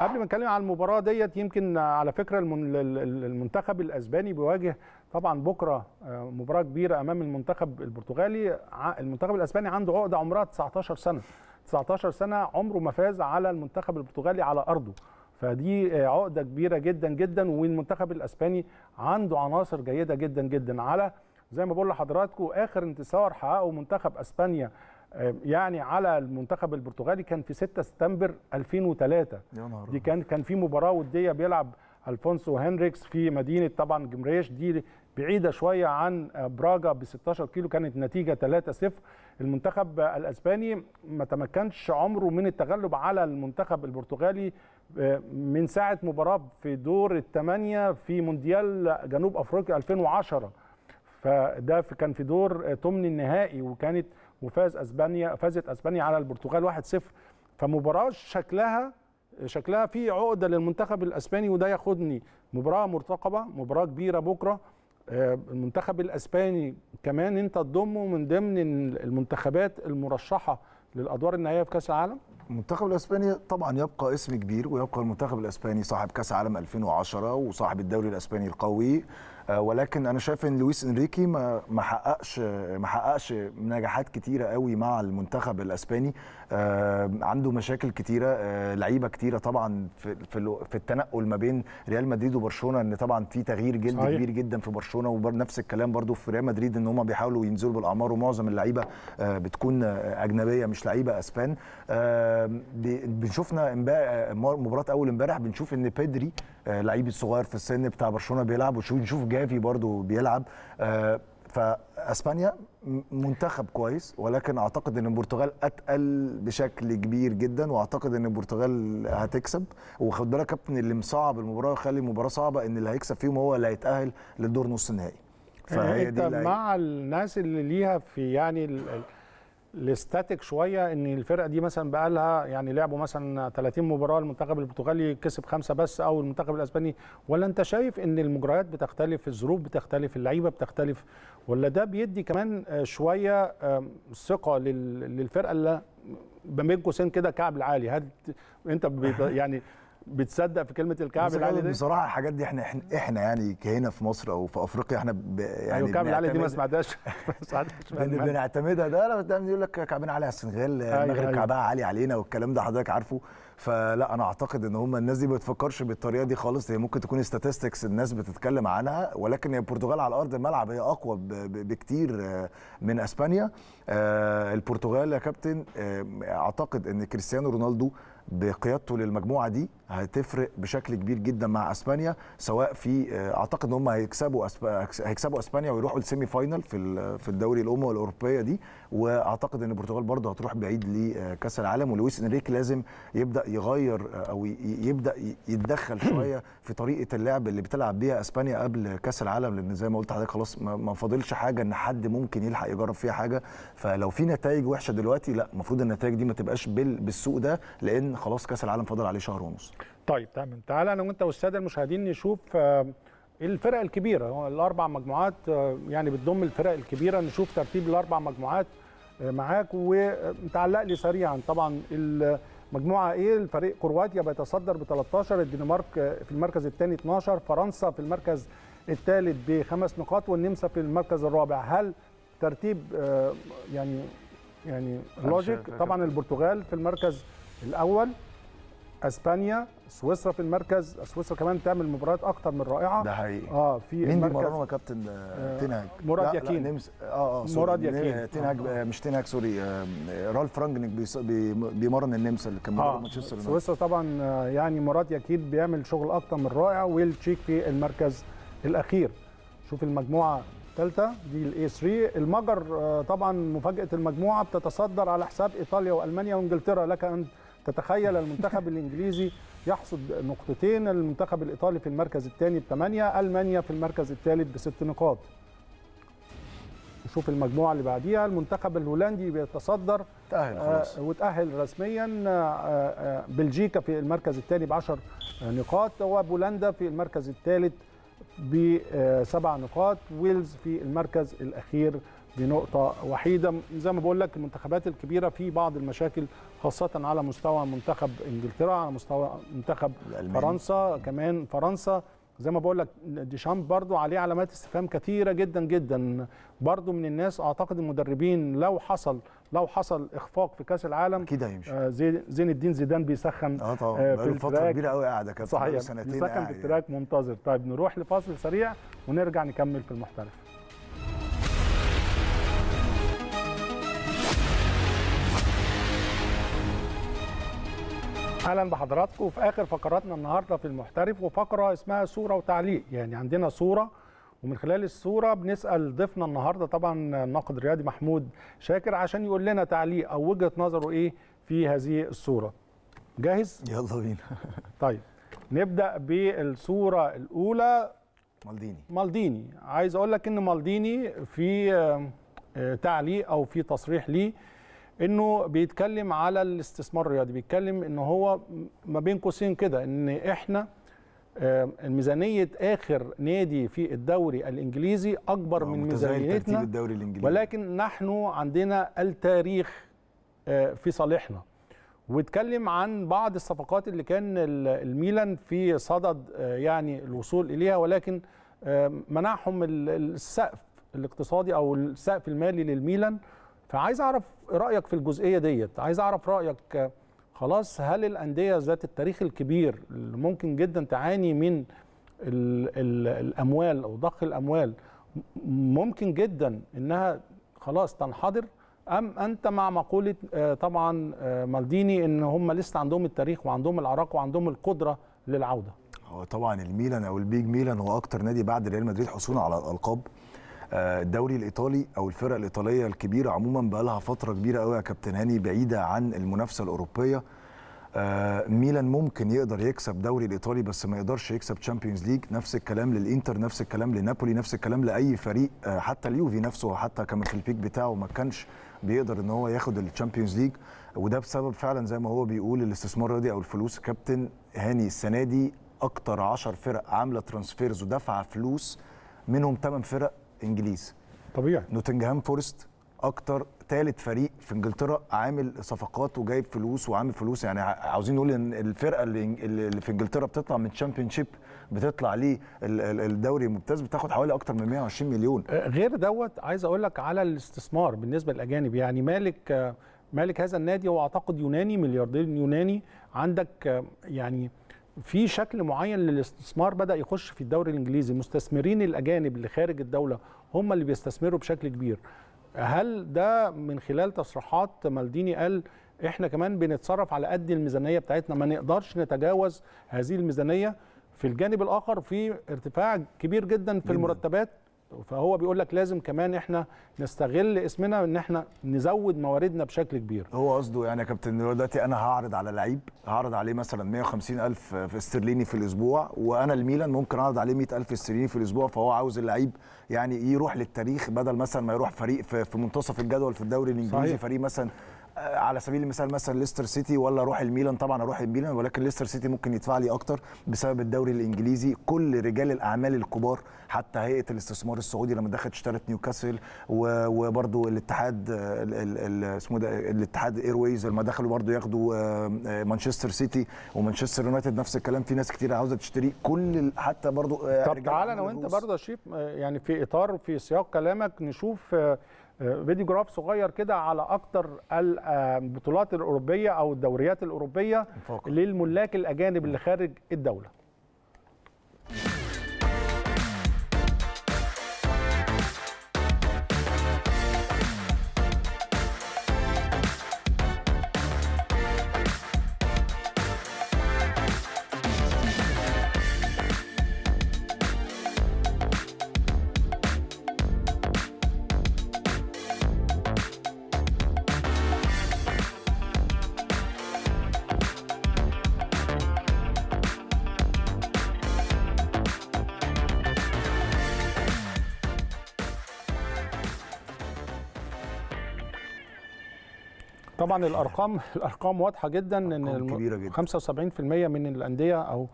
قبل ما نتكلم على المباراه ديت يمكن على فكره المنتخب الاسباني بيواجه طبعا بكره آه، مباراه كبيره امام المنتخب البرتغالي المنتخب الاسباني عنده عقده عمرها 19 سنه 19 سنه عمره ما فاز على المنتخب البرتغالي على ارضه فدي آه، عقده كبيره جدا جدا والمنتخب الاسباني عنده عناصر جيده جدا جدا على زي ما بقول لحضراتكم اخر انتصار حققه منتخب اسبانيا آه، يعني على المنتخب البرتغالي كان في 6 سبتمبر 2003 يا نهار دي كان كان في مباراه وديه بيلعب الفونسو هنريكس في مدينه طبعا جمريش دي بعيده شويه عن براجا ب 16 كيلو كانت نتيجه 3-0 المنتخب الاسباني ما تمكنش عمره من التغلب على المنتخب البرتغالي آه، من ساعه مباراه في دور الثمانيه في مونديال جنوب افريقيا 2010 فده كان في دور ثمن النهائي وكانت وفاز اسبانيا فازت اسبانيا على البرتغال 1-0 فمباراه شكلها شكلها في عقده للمنتخب الاسباني وده ياخدني مباراه مرتقبه مباراه كبيره بكره آه، المنتخب الاسباني كمان انت تضمه من ضمن المنتخبات المرشحه للادوار النهائيه في كاس العالم المنتخب الاسباني طبعا يبقى اسم كبير ويبقى المنتخب الاسباني صاحب كاس عالم 2010 وصاحب الدوري الاسباني القوي آه، ولكن انا شايف ان لويس انريكي ما حققش ما حققش نجاحات كتيره قوي مع المنتخب الاسباني آه، عنده مشاكل كتيره آه، لعيبه كتيره طبعا في في التنقل ما بين ريال مدريد وبرشلونه ان طبعا في تغيير جلد صحيح. كبير جدا في برشلونه ونفس الكلام برضو في ريال مدريد ان هم بيحاولوا ينزلوا بالاعمار ومعظم اللعيبه آه، بتكون اجنبيه مش لعيبه اسبان بنشوفنا مباراه اول امبارح بنشوف ان بيدري لعيب الصغير في السن بتاع برشلونه بيلعب ونشوف جافي برضو بيلعب فاسبانيا منتخب كويس ولكن اعتقد ان البرتغال اتقل بشكل كبير جدا واعتقد ان البرتغال هتكسب وخد بالك كابتن اللي مصعب المباراه ويخلي المباراه صعبه ان اللي هيكسب فيهم هو اللي هيتاهل للدور نص النهائي إيه، فهي دي مع الناس اللي ليها في يعني الاستاتيك شويه ان الفرقه دي مثلا بقى لها يعني لعبوا مثلا 30 مباراه المنتخب البرتغالي كسب خمسه بس او المنتخب الاسباني ولا انت شايف ان المجريات بتختلف الظروف بتختلف اللعيبه بتختلف ولا ده بيدي كمان شويه ثقه للفرقه اللي ما بين قوسين كده كعب العالي هل انت (laughs) يعني بتصدق في كلمه الكعب العالي دي بصراحه الحاجات دي احنا احنا يعني كهنا في مصر او في افريقيا احنا ب... أيوة، يعني ايوه الكعب العالي دي ما سمعتهاش (laughs) بنعتمدها ده دايما يقول لك كعبين عالي على السنغال أيوة، المغرب أيوة. كعبها عالي علينا والكلام ده حضرتك عارفه فلا انا اعتقد ان هم الناس دي ما بتفكرش بالطريقه دي خالص هي ممكن تكون ستاتستكس الناس بتتكلم عنها ولكن البرتغال على ارض الملعب هي اقوى بكتير آه، من اسبانيا آه، البرتغال يا كابتن آه، اعتقد ان كريستيانو رونالدو بقيادته للمجموعه دي هتفرق بشكل كبير جدا مع اسبانيا سواء في آه، اعتقد ان هم هيكسبوا أسب... هيكسبوا اسبانيا ويروحوا السيمي فاينل في في الدوري الامم الاوروبيه دي واعتقد ان البرتغال برضه هتروح بعيد لكاس آه، العالم ولويس انريك لازم يبدا يغير آه، او يبدا يتدخل (clears throat) شويه في طريقه اللعب اللي بتلعب بيها اسبانيا قبل كاس العالم لان زي ما قلت حضرتك خلاص ما فاضلش حاجه ان حد ممكن يلحق يجرب فيها حاجه فلو في نتائج وحشه دلوقتي لا المفروض النتائج دي ما تبقاش بالسوء ده لان خلاص كاس العالم فاضل عليه شهر ونص طيب تمام تعال انا وانت والساده المشاهدين نشوف آه، الفرق الكبيره الاربع مجموعات يعني بتضم الفرق الكبيره نشوف ترتيب الاربع مجموعات معاك وتعلق لي سريعا طبعا المجموعه ايه الفريق كرواتيا بيتصدر ب 13 الدنمارك في المركز الثاني 12 فرنسا في المركز الثالث بخمس نقاط والنمسا في المركز الرابع هل ترتيب آه، يعني يعني لوجيك طبعا البرتغال في المركز الاول اسبانيا سويسرا في المركز سويسرا كمان تعمل مباريات اكتر من رائعه ده حقيقي اه في مين المركز بيمرنهم يا كابتن تنهج مراد ياكين اه اه مراد ياكين آه، آه، تنهج آه. مش تنهج سوري آه رالف رانجنيك بيمرن النمسا اللي كان آه. مانشستر سويسرا طبعا آه، يعني مراد ياكين بيعمل شغل اكتر من رائع ويل تشيك في المركز الاخير شوف المجموعه الثالثه دي الاي 3 المجر طبعا مفاجاه المجموعه بتتصدر على حساب ايطاليا والمانيا وانجلترا لك ان تتخيل المنتخب الانجليزي يحصد نقطتين المنتخب الايطالي في المركز الثاني بثمانيه المانيا في المركز الثالث بست نقاط نشوف المجموعه اللي بعديها المنتخب الهولندي بيتصدر تأهل آه، خلاص آه وتأهل رسميا آه آه بلجيكا في المركز الثاني ب 10 نقاط وبولندا في المركز الثالث بسبع نقاط ويلز في المركز الاخير دي نقطة وحيدة زي ما بقول لك المنتخبات الكبيرة في بعض المشاكل خاصة على مستوى منتخب انجلترا على مستوى منتخب الألمان. فرنسا كمان فرنسا زي ما بقول لك ديشامب برضو عليه علامات استفهام كثيرة جدا جدا برضو من الناس اعتقد المدربين لو حصل لو حصل اخفاق في كاس العالم اكيد هيمشي آه، زين الدين زيدان بيسخن اه طبعا آه، بقاله في فتره كبيره قوي قاعده كابتن صحيح سنتين بيسخن في التراك منتظر طيب نروح لفاصل سريع ونرجع نكمل في المحترف اهلا بحضراتكم في اخر فقراتنا النهارده في المحترف وفقره اسمها صوره وتعليق يعني عندنا صوره ومن خلال الصوره بنسال ضيفنا النهارده طبعا الناقد الرياضي محمود شاكر عشان يقول لنا تعليق او وجهه نظره ايه في هذه الصوره جاهز يلا بينا طيب نبدا بالصوره الاولى مالديني مالديني عايز اقول لك ان مالديني في آه، تعليق او في تصريح ليه انه بيتكلم على الاستثمار الرياضي بيتكلم ان هو ما بين قوسين كده ان احنا آه، ميزانيه اخر نادي في الدوري الانجليزي اكبر من ميزانيتنا الدوري الانجليزي ولكن نحن عندنا التاريخ آه، في صالحنا واتكلم عن بعض الصفقات اللي كان الميلان في صدد آه، يعني الوصول اليها ولكن منعهم السقف الاقتصادي او السقف المالي للميلان فعايز اعرف رايك في الجزئيه ديت عايز اعرف رايك خلاص هل الانديه ذات التاريخ الكبير اللي ممكن جدا تعاني من الـ الـ الاموال او ضخ الاموال ممكن جدا انها خلاص تنحدر ام انت مع مقوله طبعا مالديني ان هم لسه عندهم التاريخ وعندهم العراق وعندهم القدره للعوده هو طبعا الميلان او البيج ميلان هو اكتر نادي بعد ريال مدريد حصولا على الالقاب الدوري الايطالي او الفرق الايطاليه الكبيره عموما بقى لها فتره كبيره قوي يا كابتن هاني بعيده عن المنافسه الاوروبيه آه، ميلان ممكن يقدر يكسب دوري الايطالي بس ما يقدرش يكسب تشامبيونز ليج نفس الكلام للانتر نفس الكلام لنابولي نفس الكلام لاي فريق آه، حتى اليوفي نفسه حتى كان في البيك بتاعه ما كانش بيقدر ان هو ياخد التشامبيونز ليج وده بسبب فعلا زي ما هو بيقول الاستثمار الرياضي او الفلوس كابتن هاني السنه دي اكتر 10 فرق عامله ترانسفيرز ودافعه فلوس منهم 8 فرق انجليزي طبيعي نوتنجهام فورست اكتر ثالث فريق في انجلترا عامل صفقات وجايب فلوس وعامل فلوس يعني عاوزين نقول ان الفرقه اللي في انجلترا بتطلع من شيب بتطلع ليه الدوري الممتاز بتاخد حوالي اكتر من 120 مليون آه، غير دوت عايز اقول لك على الاستثمار بالنسبه للاجانب يعني مالك آه، مالك هذا النادي هو اعتقد يوناني ملياردير يوناني عندك آه، يعني في شكل معين للاستثمار بدا يخش في الدوري الانجليزي المستثمرين الاجانب اللي خارج الدوله هم اللي بيستثمروا بشكل كبير هل ده من خلال تصريحات مالديني قال احنا كمان بنتصرف على قد الميزانيه بتاعتنا ما نقدرش نتجاوز هذه الميزانيه في الجانب الاخر في ارتفاع كبير جدا في المرتبات فهو بيقول لك لازم كمان احنا نستغل اسمنا ان احنا نزود مواردنا بشكل كبير هو قصده يعني يا كابتن دلوقتي انا هعرض على لعيب هعرض عليه مثلا 150 الف في استرليني في الاسبوع وانا الميلان ممكن اعرض عليه 100 الف استرليني في الاسبوع فهو عاوز اللعيب يعني يروح للتاريخ بدل مثلا ما يروح فريق في منتصف الجدول في الدوري الانجليزي صحيح. فريق مثلا آه، على سبيل المثال مثلا ليستر سيتي ولا اروح الميلان طبعا اروح الميلان ولكن ليستر سيتي ممكن يدفع لي اكتر بسبب الدوري الانجليزي كل رجال الاعمال الكبار حتى هيئه الاستثمار السعودي لما دخلت اشترت نيوكاسل وبرده الاتحاد اسمه ده الاتحاد ايرويز لما دخلوا برده ياخدوا آه، آه، مانشستر سيتي ومانشستر يونايتد نفس الكلام في ناس كتير عاوزه تشتري كل حتى برده طب تعالى انا وانت برده شيف يعني في اطار في سياق كلامك نشوف آه، فيديو جراف صغير كده على اكتر البطولات الاوروبيه او الدوريات الاوروبيه للملاك الاجانب اللي خارج الدوله طبعا الارقام الارقام واضحه جدا ان كبيرة جداً. 75% من الانديه او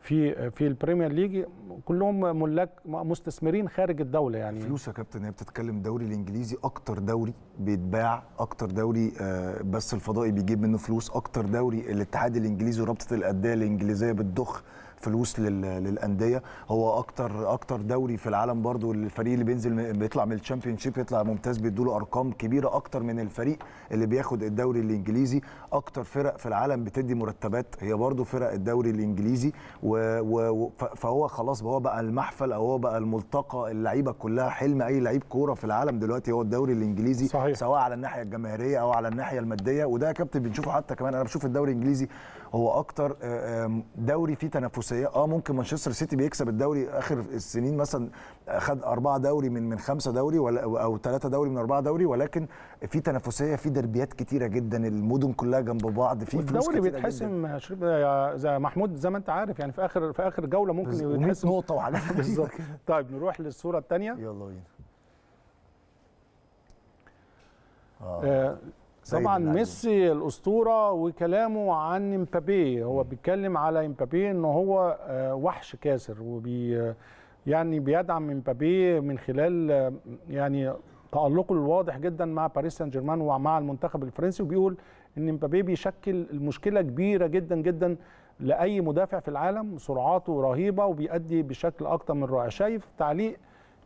في في البريمير ليج كلهم ملاك مستثمرين خارج الدوله يعني فلوس يا كابتن هي بتتكلم الدوري الانجليزي اكتر دوري بيتباع اكتر دوري آه، بس الفضائي بيجيب منه فلوس اكتر دوري الاتحاد الانجليزي ورابطه الانديه الانجليزيه بتضخ فلوس للانديه هو اكتر اكتر دوري في العالم برضو الفريق اللي بينزل بيطلع من الشامبيون شيب يطلع ممتاز بيدوا له ارقام كبيره اكتر من الفريق اللي بياخد الدوري الانجليزي اكتر فرق في العالم بتدي مرتبات هي برضو فرق الدوري الانجليزي و... و... فهو خلاص هو بقى المحفل او هو بقى الملتقى اللعيبه كلها حلم اي لعيب كوره في العالم دلوقتي هو الدوري الانجليزي صحيح. سواء على الناحيه الجماهيريه او على الناحيه الماديه وده يا كابتن بنشوفه حتى كمان انا بشوف الدوري الانجليزي هو اكتر آه، دوري فيه تنافسيه اه ممكن مانشستر سيتي بيكسب الدوري اخر السنين مثلا آه، خد أربعة دوري من من خمسة دوري ولا أو ثلاثة دوري من أربعة دوري ولكن في تنافسية في دربيات كتيرة جدا المدن كلها جنب بعض في فلوس الدوري بيتحسم زي محمود زي ما أنت عارف يعني في آخر في آخر جولة ممكن يتحسم نقطة وعلى (laughs) بالظبط طيب نروح للصورة الثانية يلا بينا آه. آه طبعا ميسي الاسطوره وكلامه عن امبابي هو بيتكلم على امبابي ان هو آه، وحش كاسر وبي آه، يعني بيدعم امبابي من خلال آه، يعني تالقه الواضح جدا مع باريس سان جيرمان ومع المنتخب الفرنسي وبيقول ان امبابي بيشكل المشكله كبيره جدا جدا لاي مدافع في العالم سرعاته رهيبه وبيأدي بشكل اكتر من رائع شايف تعليق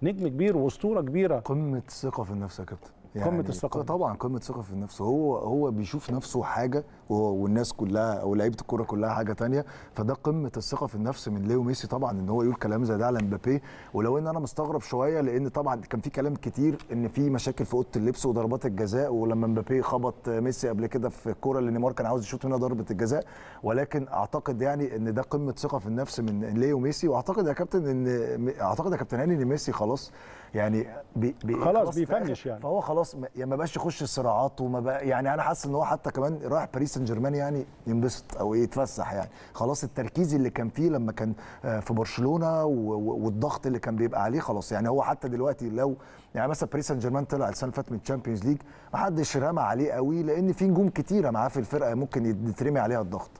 نجم كبير واسطوره كبيره قمه ثقه في النفس يا كابتن يعني قمه الثقه طبعا قمه ثقه في النفس هو هو بيشوف نفسه حاجه والناس كلها ولاعيبه الكوره كلها حاجه تانية فده قمه الثقه في النفس من ليو ميسي طبعا ان هو يقول كلام زي ده على مبابي ولو ان انا مستغرب شويه لان طبعا كان في كلام كتير ان في مشاكل في اوضه اللبس وضربات الجزاء ولما مبابي خبط ميسي قبل كده في الكوره اللي نيمار كان عاوز يشوط منها ضربه الجزاء ولكن اعتقد يعني ان ده قمه ثقه في النفس من ليو ميسي واعتقد يا كابتن ان اعتقد يا كابتن هاني ان ميسي خلاص يعني بي بي خلاص بيفنش يعني فهو خلاص ما, يعني ما بقاش يخش الصراعات وما بقى يعني انا حاسس ان هو حتى كمان رايح باريس سان جيرمان يعني ينبسط او يتفسح يعني خلاص التركيز اللي كان فيه لما كان آه، في برشلونه والضغط اللي كان بيبقى عليه خلاص يعني هو حتى دلوقتي لو يعني مثلا باريس سان جيرمان طلع السنه اللي فاتت من الشامبيونز ليج ما حدش رمى عليه قوي لان في نجوم كتيره معاه في الفرقه ممكن يترمي عليها الضغط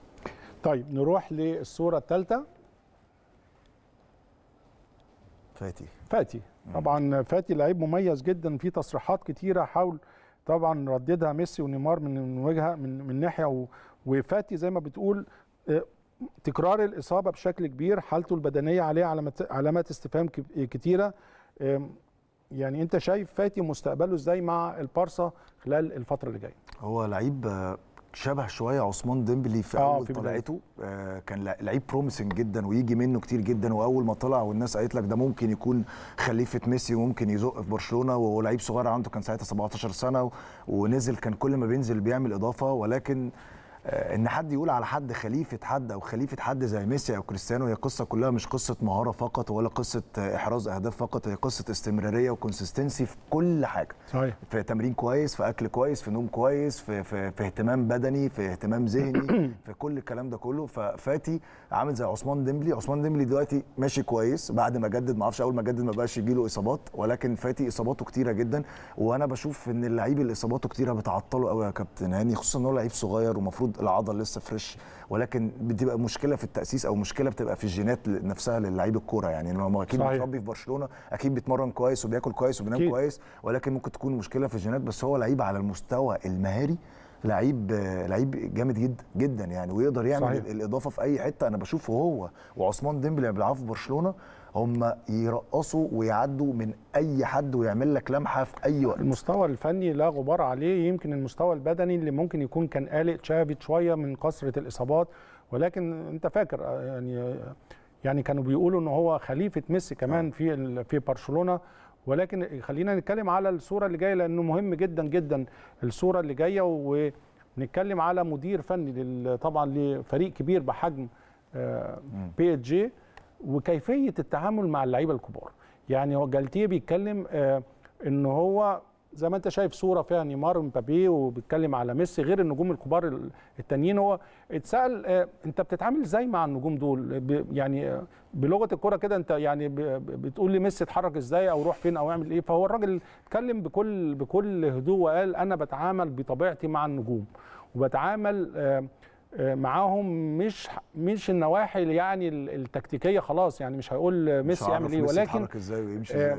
طيب نروح للصوره الثالثه فاتي فاتي طبعا فاتي لعيب مميز جدا في تصريحات كتيره حاول طبعا رددها ميسي ونيمار من وجهه من من ناحيه وفاتي زي ما بتقول آه، تكرار الاصابه بشكل كبير حالته البدنيه عليه علامات علامات استفهام كتيره يعني انت شايف فاتي مستقبله ازاي مع البارسا خلال الفتره اللي جايه هو لعيب آه، شبه شويه عثمان ديمبلي في آه اول في طلعته آه كان لعيب بروميسنج جدا ويجي منه كتير جدا واول ما طلع والناس قالت لك ده ممكن يكون خليفه ميسي وممكن يزق في برشلونه وهو لعيب صغير عنده كان ساعتها 17 سنه ونزل كان كل ما بينزل بيعمل اضافه ولكن آه، ان حد يقول على حد خليفه حد او خليفه حد زي ميسي او كريستيانو هي قصه كلها مش قصه مهاره فقط ولا قصه احراز اهداف فقط هي قصه استمراريه وكونسستنسي في كل حاجه صحيح في تمرين كويس في اكل كويس في نوم كويس في في, في اهتمام بدني في اهتمام ذهني (clears throat) في كل الكلام ده كله ففاتي عامل زي عثمان ديمبلي عثمان ديمبلي دلوقتي ماشي كويس بعد ما جدد ما اعرفش اول ما جدد ما بقاش يجيله اصابات ولكن فاتي اصاباته كتيره جدا وانا بشوف ان اللعيب اللي اصاباته كتيره بتعطله قوي يا كابتن هاني يعني خصوصا ان هو لعيب صغير ومفروض العضل لسه فريش ولكن بتبقى مشكله في التاسيس او مشكله بتبقى في الجينات نفسها للعيب الكوره يعني لما اكيد متربي في برشلونه اكيد بيتمرن كويس وبياكل كويس وبينام كويس ولكن ممكن تكون مشكله في الجينات بس هو لعيب على المستوى المهاري لعيب لعيب جامد جدا جدا يعني ويقدر يعمل صحيح. الاضافه في اي حته انا بشوفه هو وعثمان ديمبلي بيلعبوا في برشلونه هم يرقصوا ويعدوا من اي حد ويعمل لك لمحه في اي وقت المستوى الفني لا غبار عليه يمكن المستوى البدني اللي ممكن يكون كان قلق تشافي شويه من كثره الاصابات ولكن انت فاكر آه، يعني آه، يعني كانوا بيقولوا ان هو خليفه ميسي كمان آه. في في برشلونه ولكن خلينا نتكلم على الصوره اللي جايه لانه مهم جدا جدا الصوره اللي جايه ونتكلم على مدير فني طبعا لفريق كبير بحجم بي اتش جي وكيفيه التعامل مع اللعيبه الكبار يعني هو جالتيه بيتكلم آه ان هو زي ما انت شايف صوره فيها نيمار ومبابي وبيتكلم على ميسي غير النجوم الكبار التانيين هو اتسال آه انت بتتعامل ازاي مع النجوم دول يعني آه بلغه الكره كده انت يعني بتقول لي ميسي اتحرك ازاي او روح فين او اعمل ايه فهو الراجل اتكلم بكل بكل هدوء وقال انا بتعامل بطبيعتي مع النجوم وبتعامل آه معاهم مش مش النواحي يعني التكتيكيه خلاص يعني مش هيقول ميسي يعمل ايه ولكن آه،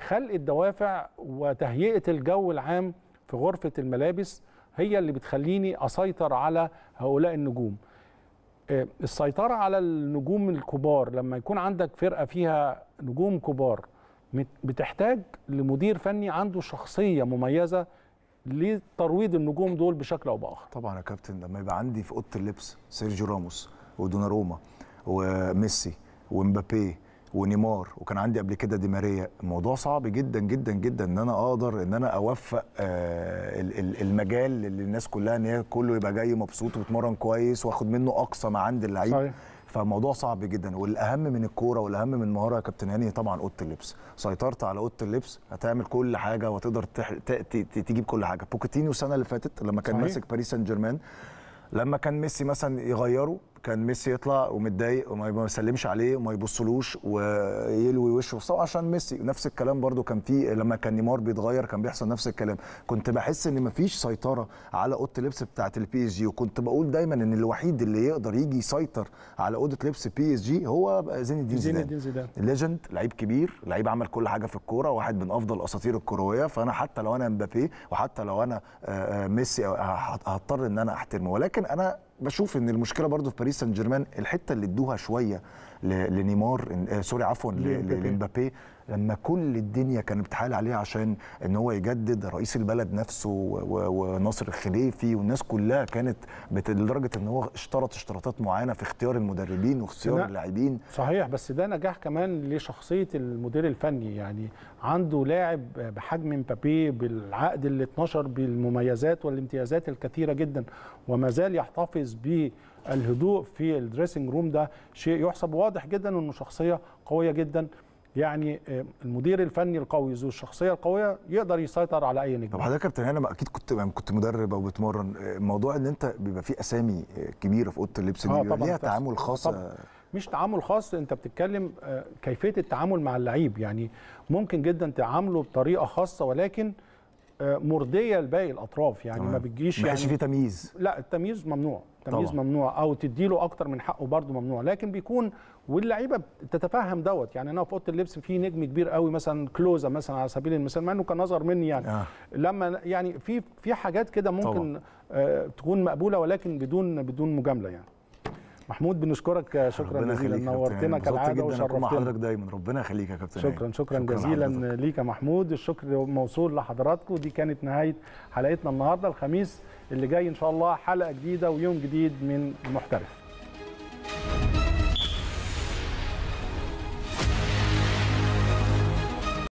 خلق الدوافع وتهيئه الجو العام في غرفه الملابس هي اللي بتخليني اسيطر على هؤلاء النجوم آه، السيطره على النجوم الكبار لما يكون عندك فرقه فيها نجوم كبار بتحتاج لمدير فني عنده شخصيه مميزه لترويض النجوم دول بشكل او باخر طبعا يا كابتن لما يبقى عندي في اوضه اللبس سيرجيو راموس ودوناروما وميسي ومبابي ونيمار وكان عندي قبل كده دي ماريا الموضوع صعب جدا جدا جدا ان انا اقدر ان انا اوفق آه، المجال للناس كلها ان هي كله يبقى جاي مبسوط ويتمرن كويس واخد منه اقصى ما عند اللعيب صحيح. فموضوع صعب جدا والاهم من الكوره والاهم من المهاره يا كابتن هاني طبعا اوضه اللبس سيطرت على اوضه اللبس هتعمل كل حاجه وتقدر تجيب كل حاجه بوكيتينيو السنه اللي فاتت لما كان ماسك باريس سان جيرمان لما كان ميسي مثلا يغيره كان ميسي يطلع ومتضايق وما يسلمش عليه وما يبصلوش ويلوي وشه بس عشان ميسي نفس الكلام برده كان في لما كان نيمار بيتغير كان بيحصل نفس الكلام كنت بحس ان مفيش سيطره على اوضه اللبس بتاعه البي اس جي وكنت بقول دايما ان الوحيد اللي يقدر يجي يسيطر على اوضه لبس بي اس جي هو زين الدين زيدان زيدان ليجند لعيب كبير لعيب عمل كل حاجه في الكوره واحد من افضل اساطير الكرويه فانا حتى لو انا مبابي وحتى لو انا آه، آه، ميسي آه، هضطر ان انا احترمه ولكن انا بشوف ان المشكله برضو في باريس سان جيرمان الحته اللي ادوها شويه لنيمار آه، سوري عفوا لمبابي لما كل الدنيا كانت بتحال عليه عشان ان هو يجدد رئيس البلد نفسه وناصر الخليفي والناس كلها كانت لدرجه ان هو اشترط اشتراطات معينه في اختيار المدربين واختيار اللاعبين صحيح بس ده نجاح كمان لشخصيه المدير الفني يعني عنده لاعب بحجم مبابي بالعقد ال 12 بالمميزات والامتيازات الكثيره جدا وما زال يحتفظ ب الهدوء في الدريسنج روم ده شيء يحسب واضح جدا انه شخصيه قويه جدا يعني آه، المدير الفني القوي ذو الشخصيه القويه يقدر يسيطر على اي نجم طب حضرتك يا كابتن هنا اكيد كنت كنت مدرب او بتمرن آه، موضوع ان انت بيبقى في اسامي آه، كبيره في اوضه اللبس دي بيبقى ليها تعامل خاص مش تعامل خاص انت بتتكلم كيفيه التعامل مع اللعيب يعني ممكن جدا تعامله بطريقه خاصه ولكن مرضيه لباقي الاطراف يعني طبعا. ما بتجيش يعني ما في تمييز لا التمييز ممنوع التمييز طبعا. ممنوع او تدي له اكتر من حقه برضه ممنوع لكن بيكون واللعيبه بتتفهم دوت يعني انا في اوضه اللبس في نجم كبير قوي مثلا كلوزا مثلا على سبيل المثال مع انه كان نظر مني يعني آه. لما يعني في في حاجات كده ممكن طبعا. آه تكون مقبوله ولكن بدون بدون مجامله يعني محمود بنشكرك شكرا جزيلا نورتنا كالعاده وشرفتنا مع حضرتك دايما ربنا يخليك يا كابتن شكرا شكرا, شكرا جزيلا ليك يا محمود الشكر موصول لحضراتكم دي كانت نهايه حلقتنا النهارده الخميس اللي جاي ان شاء الله حلقه جديده ويوم جديد من المحترف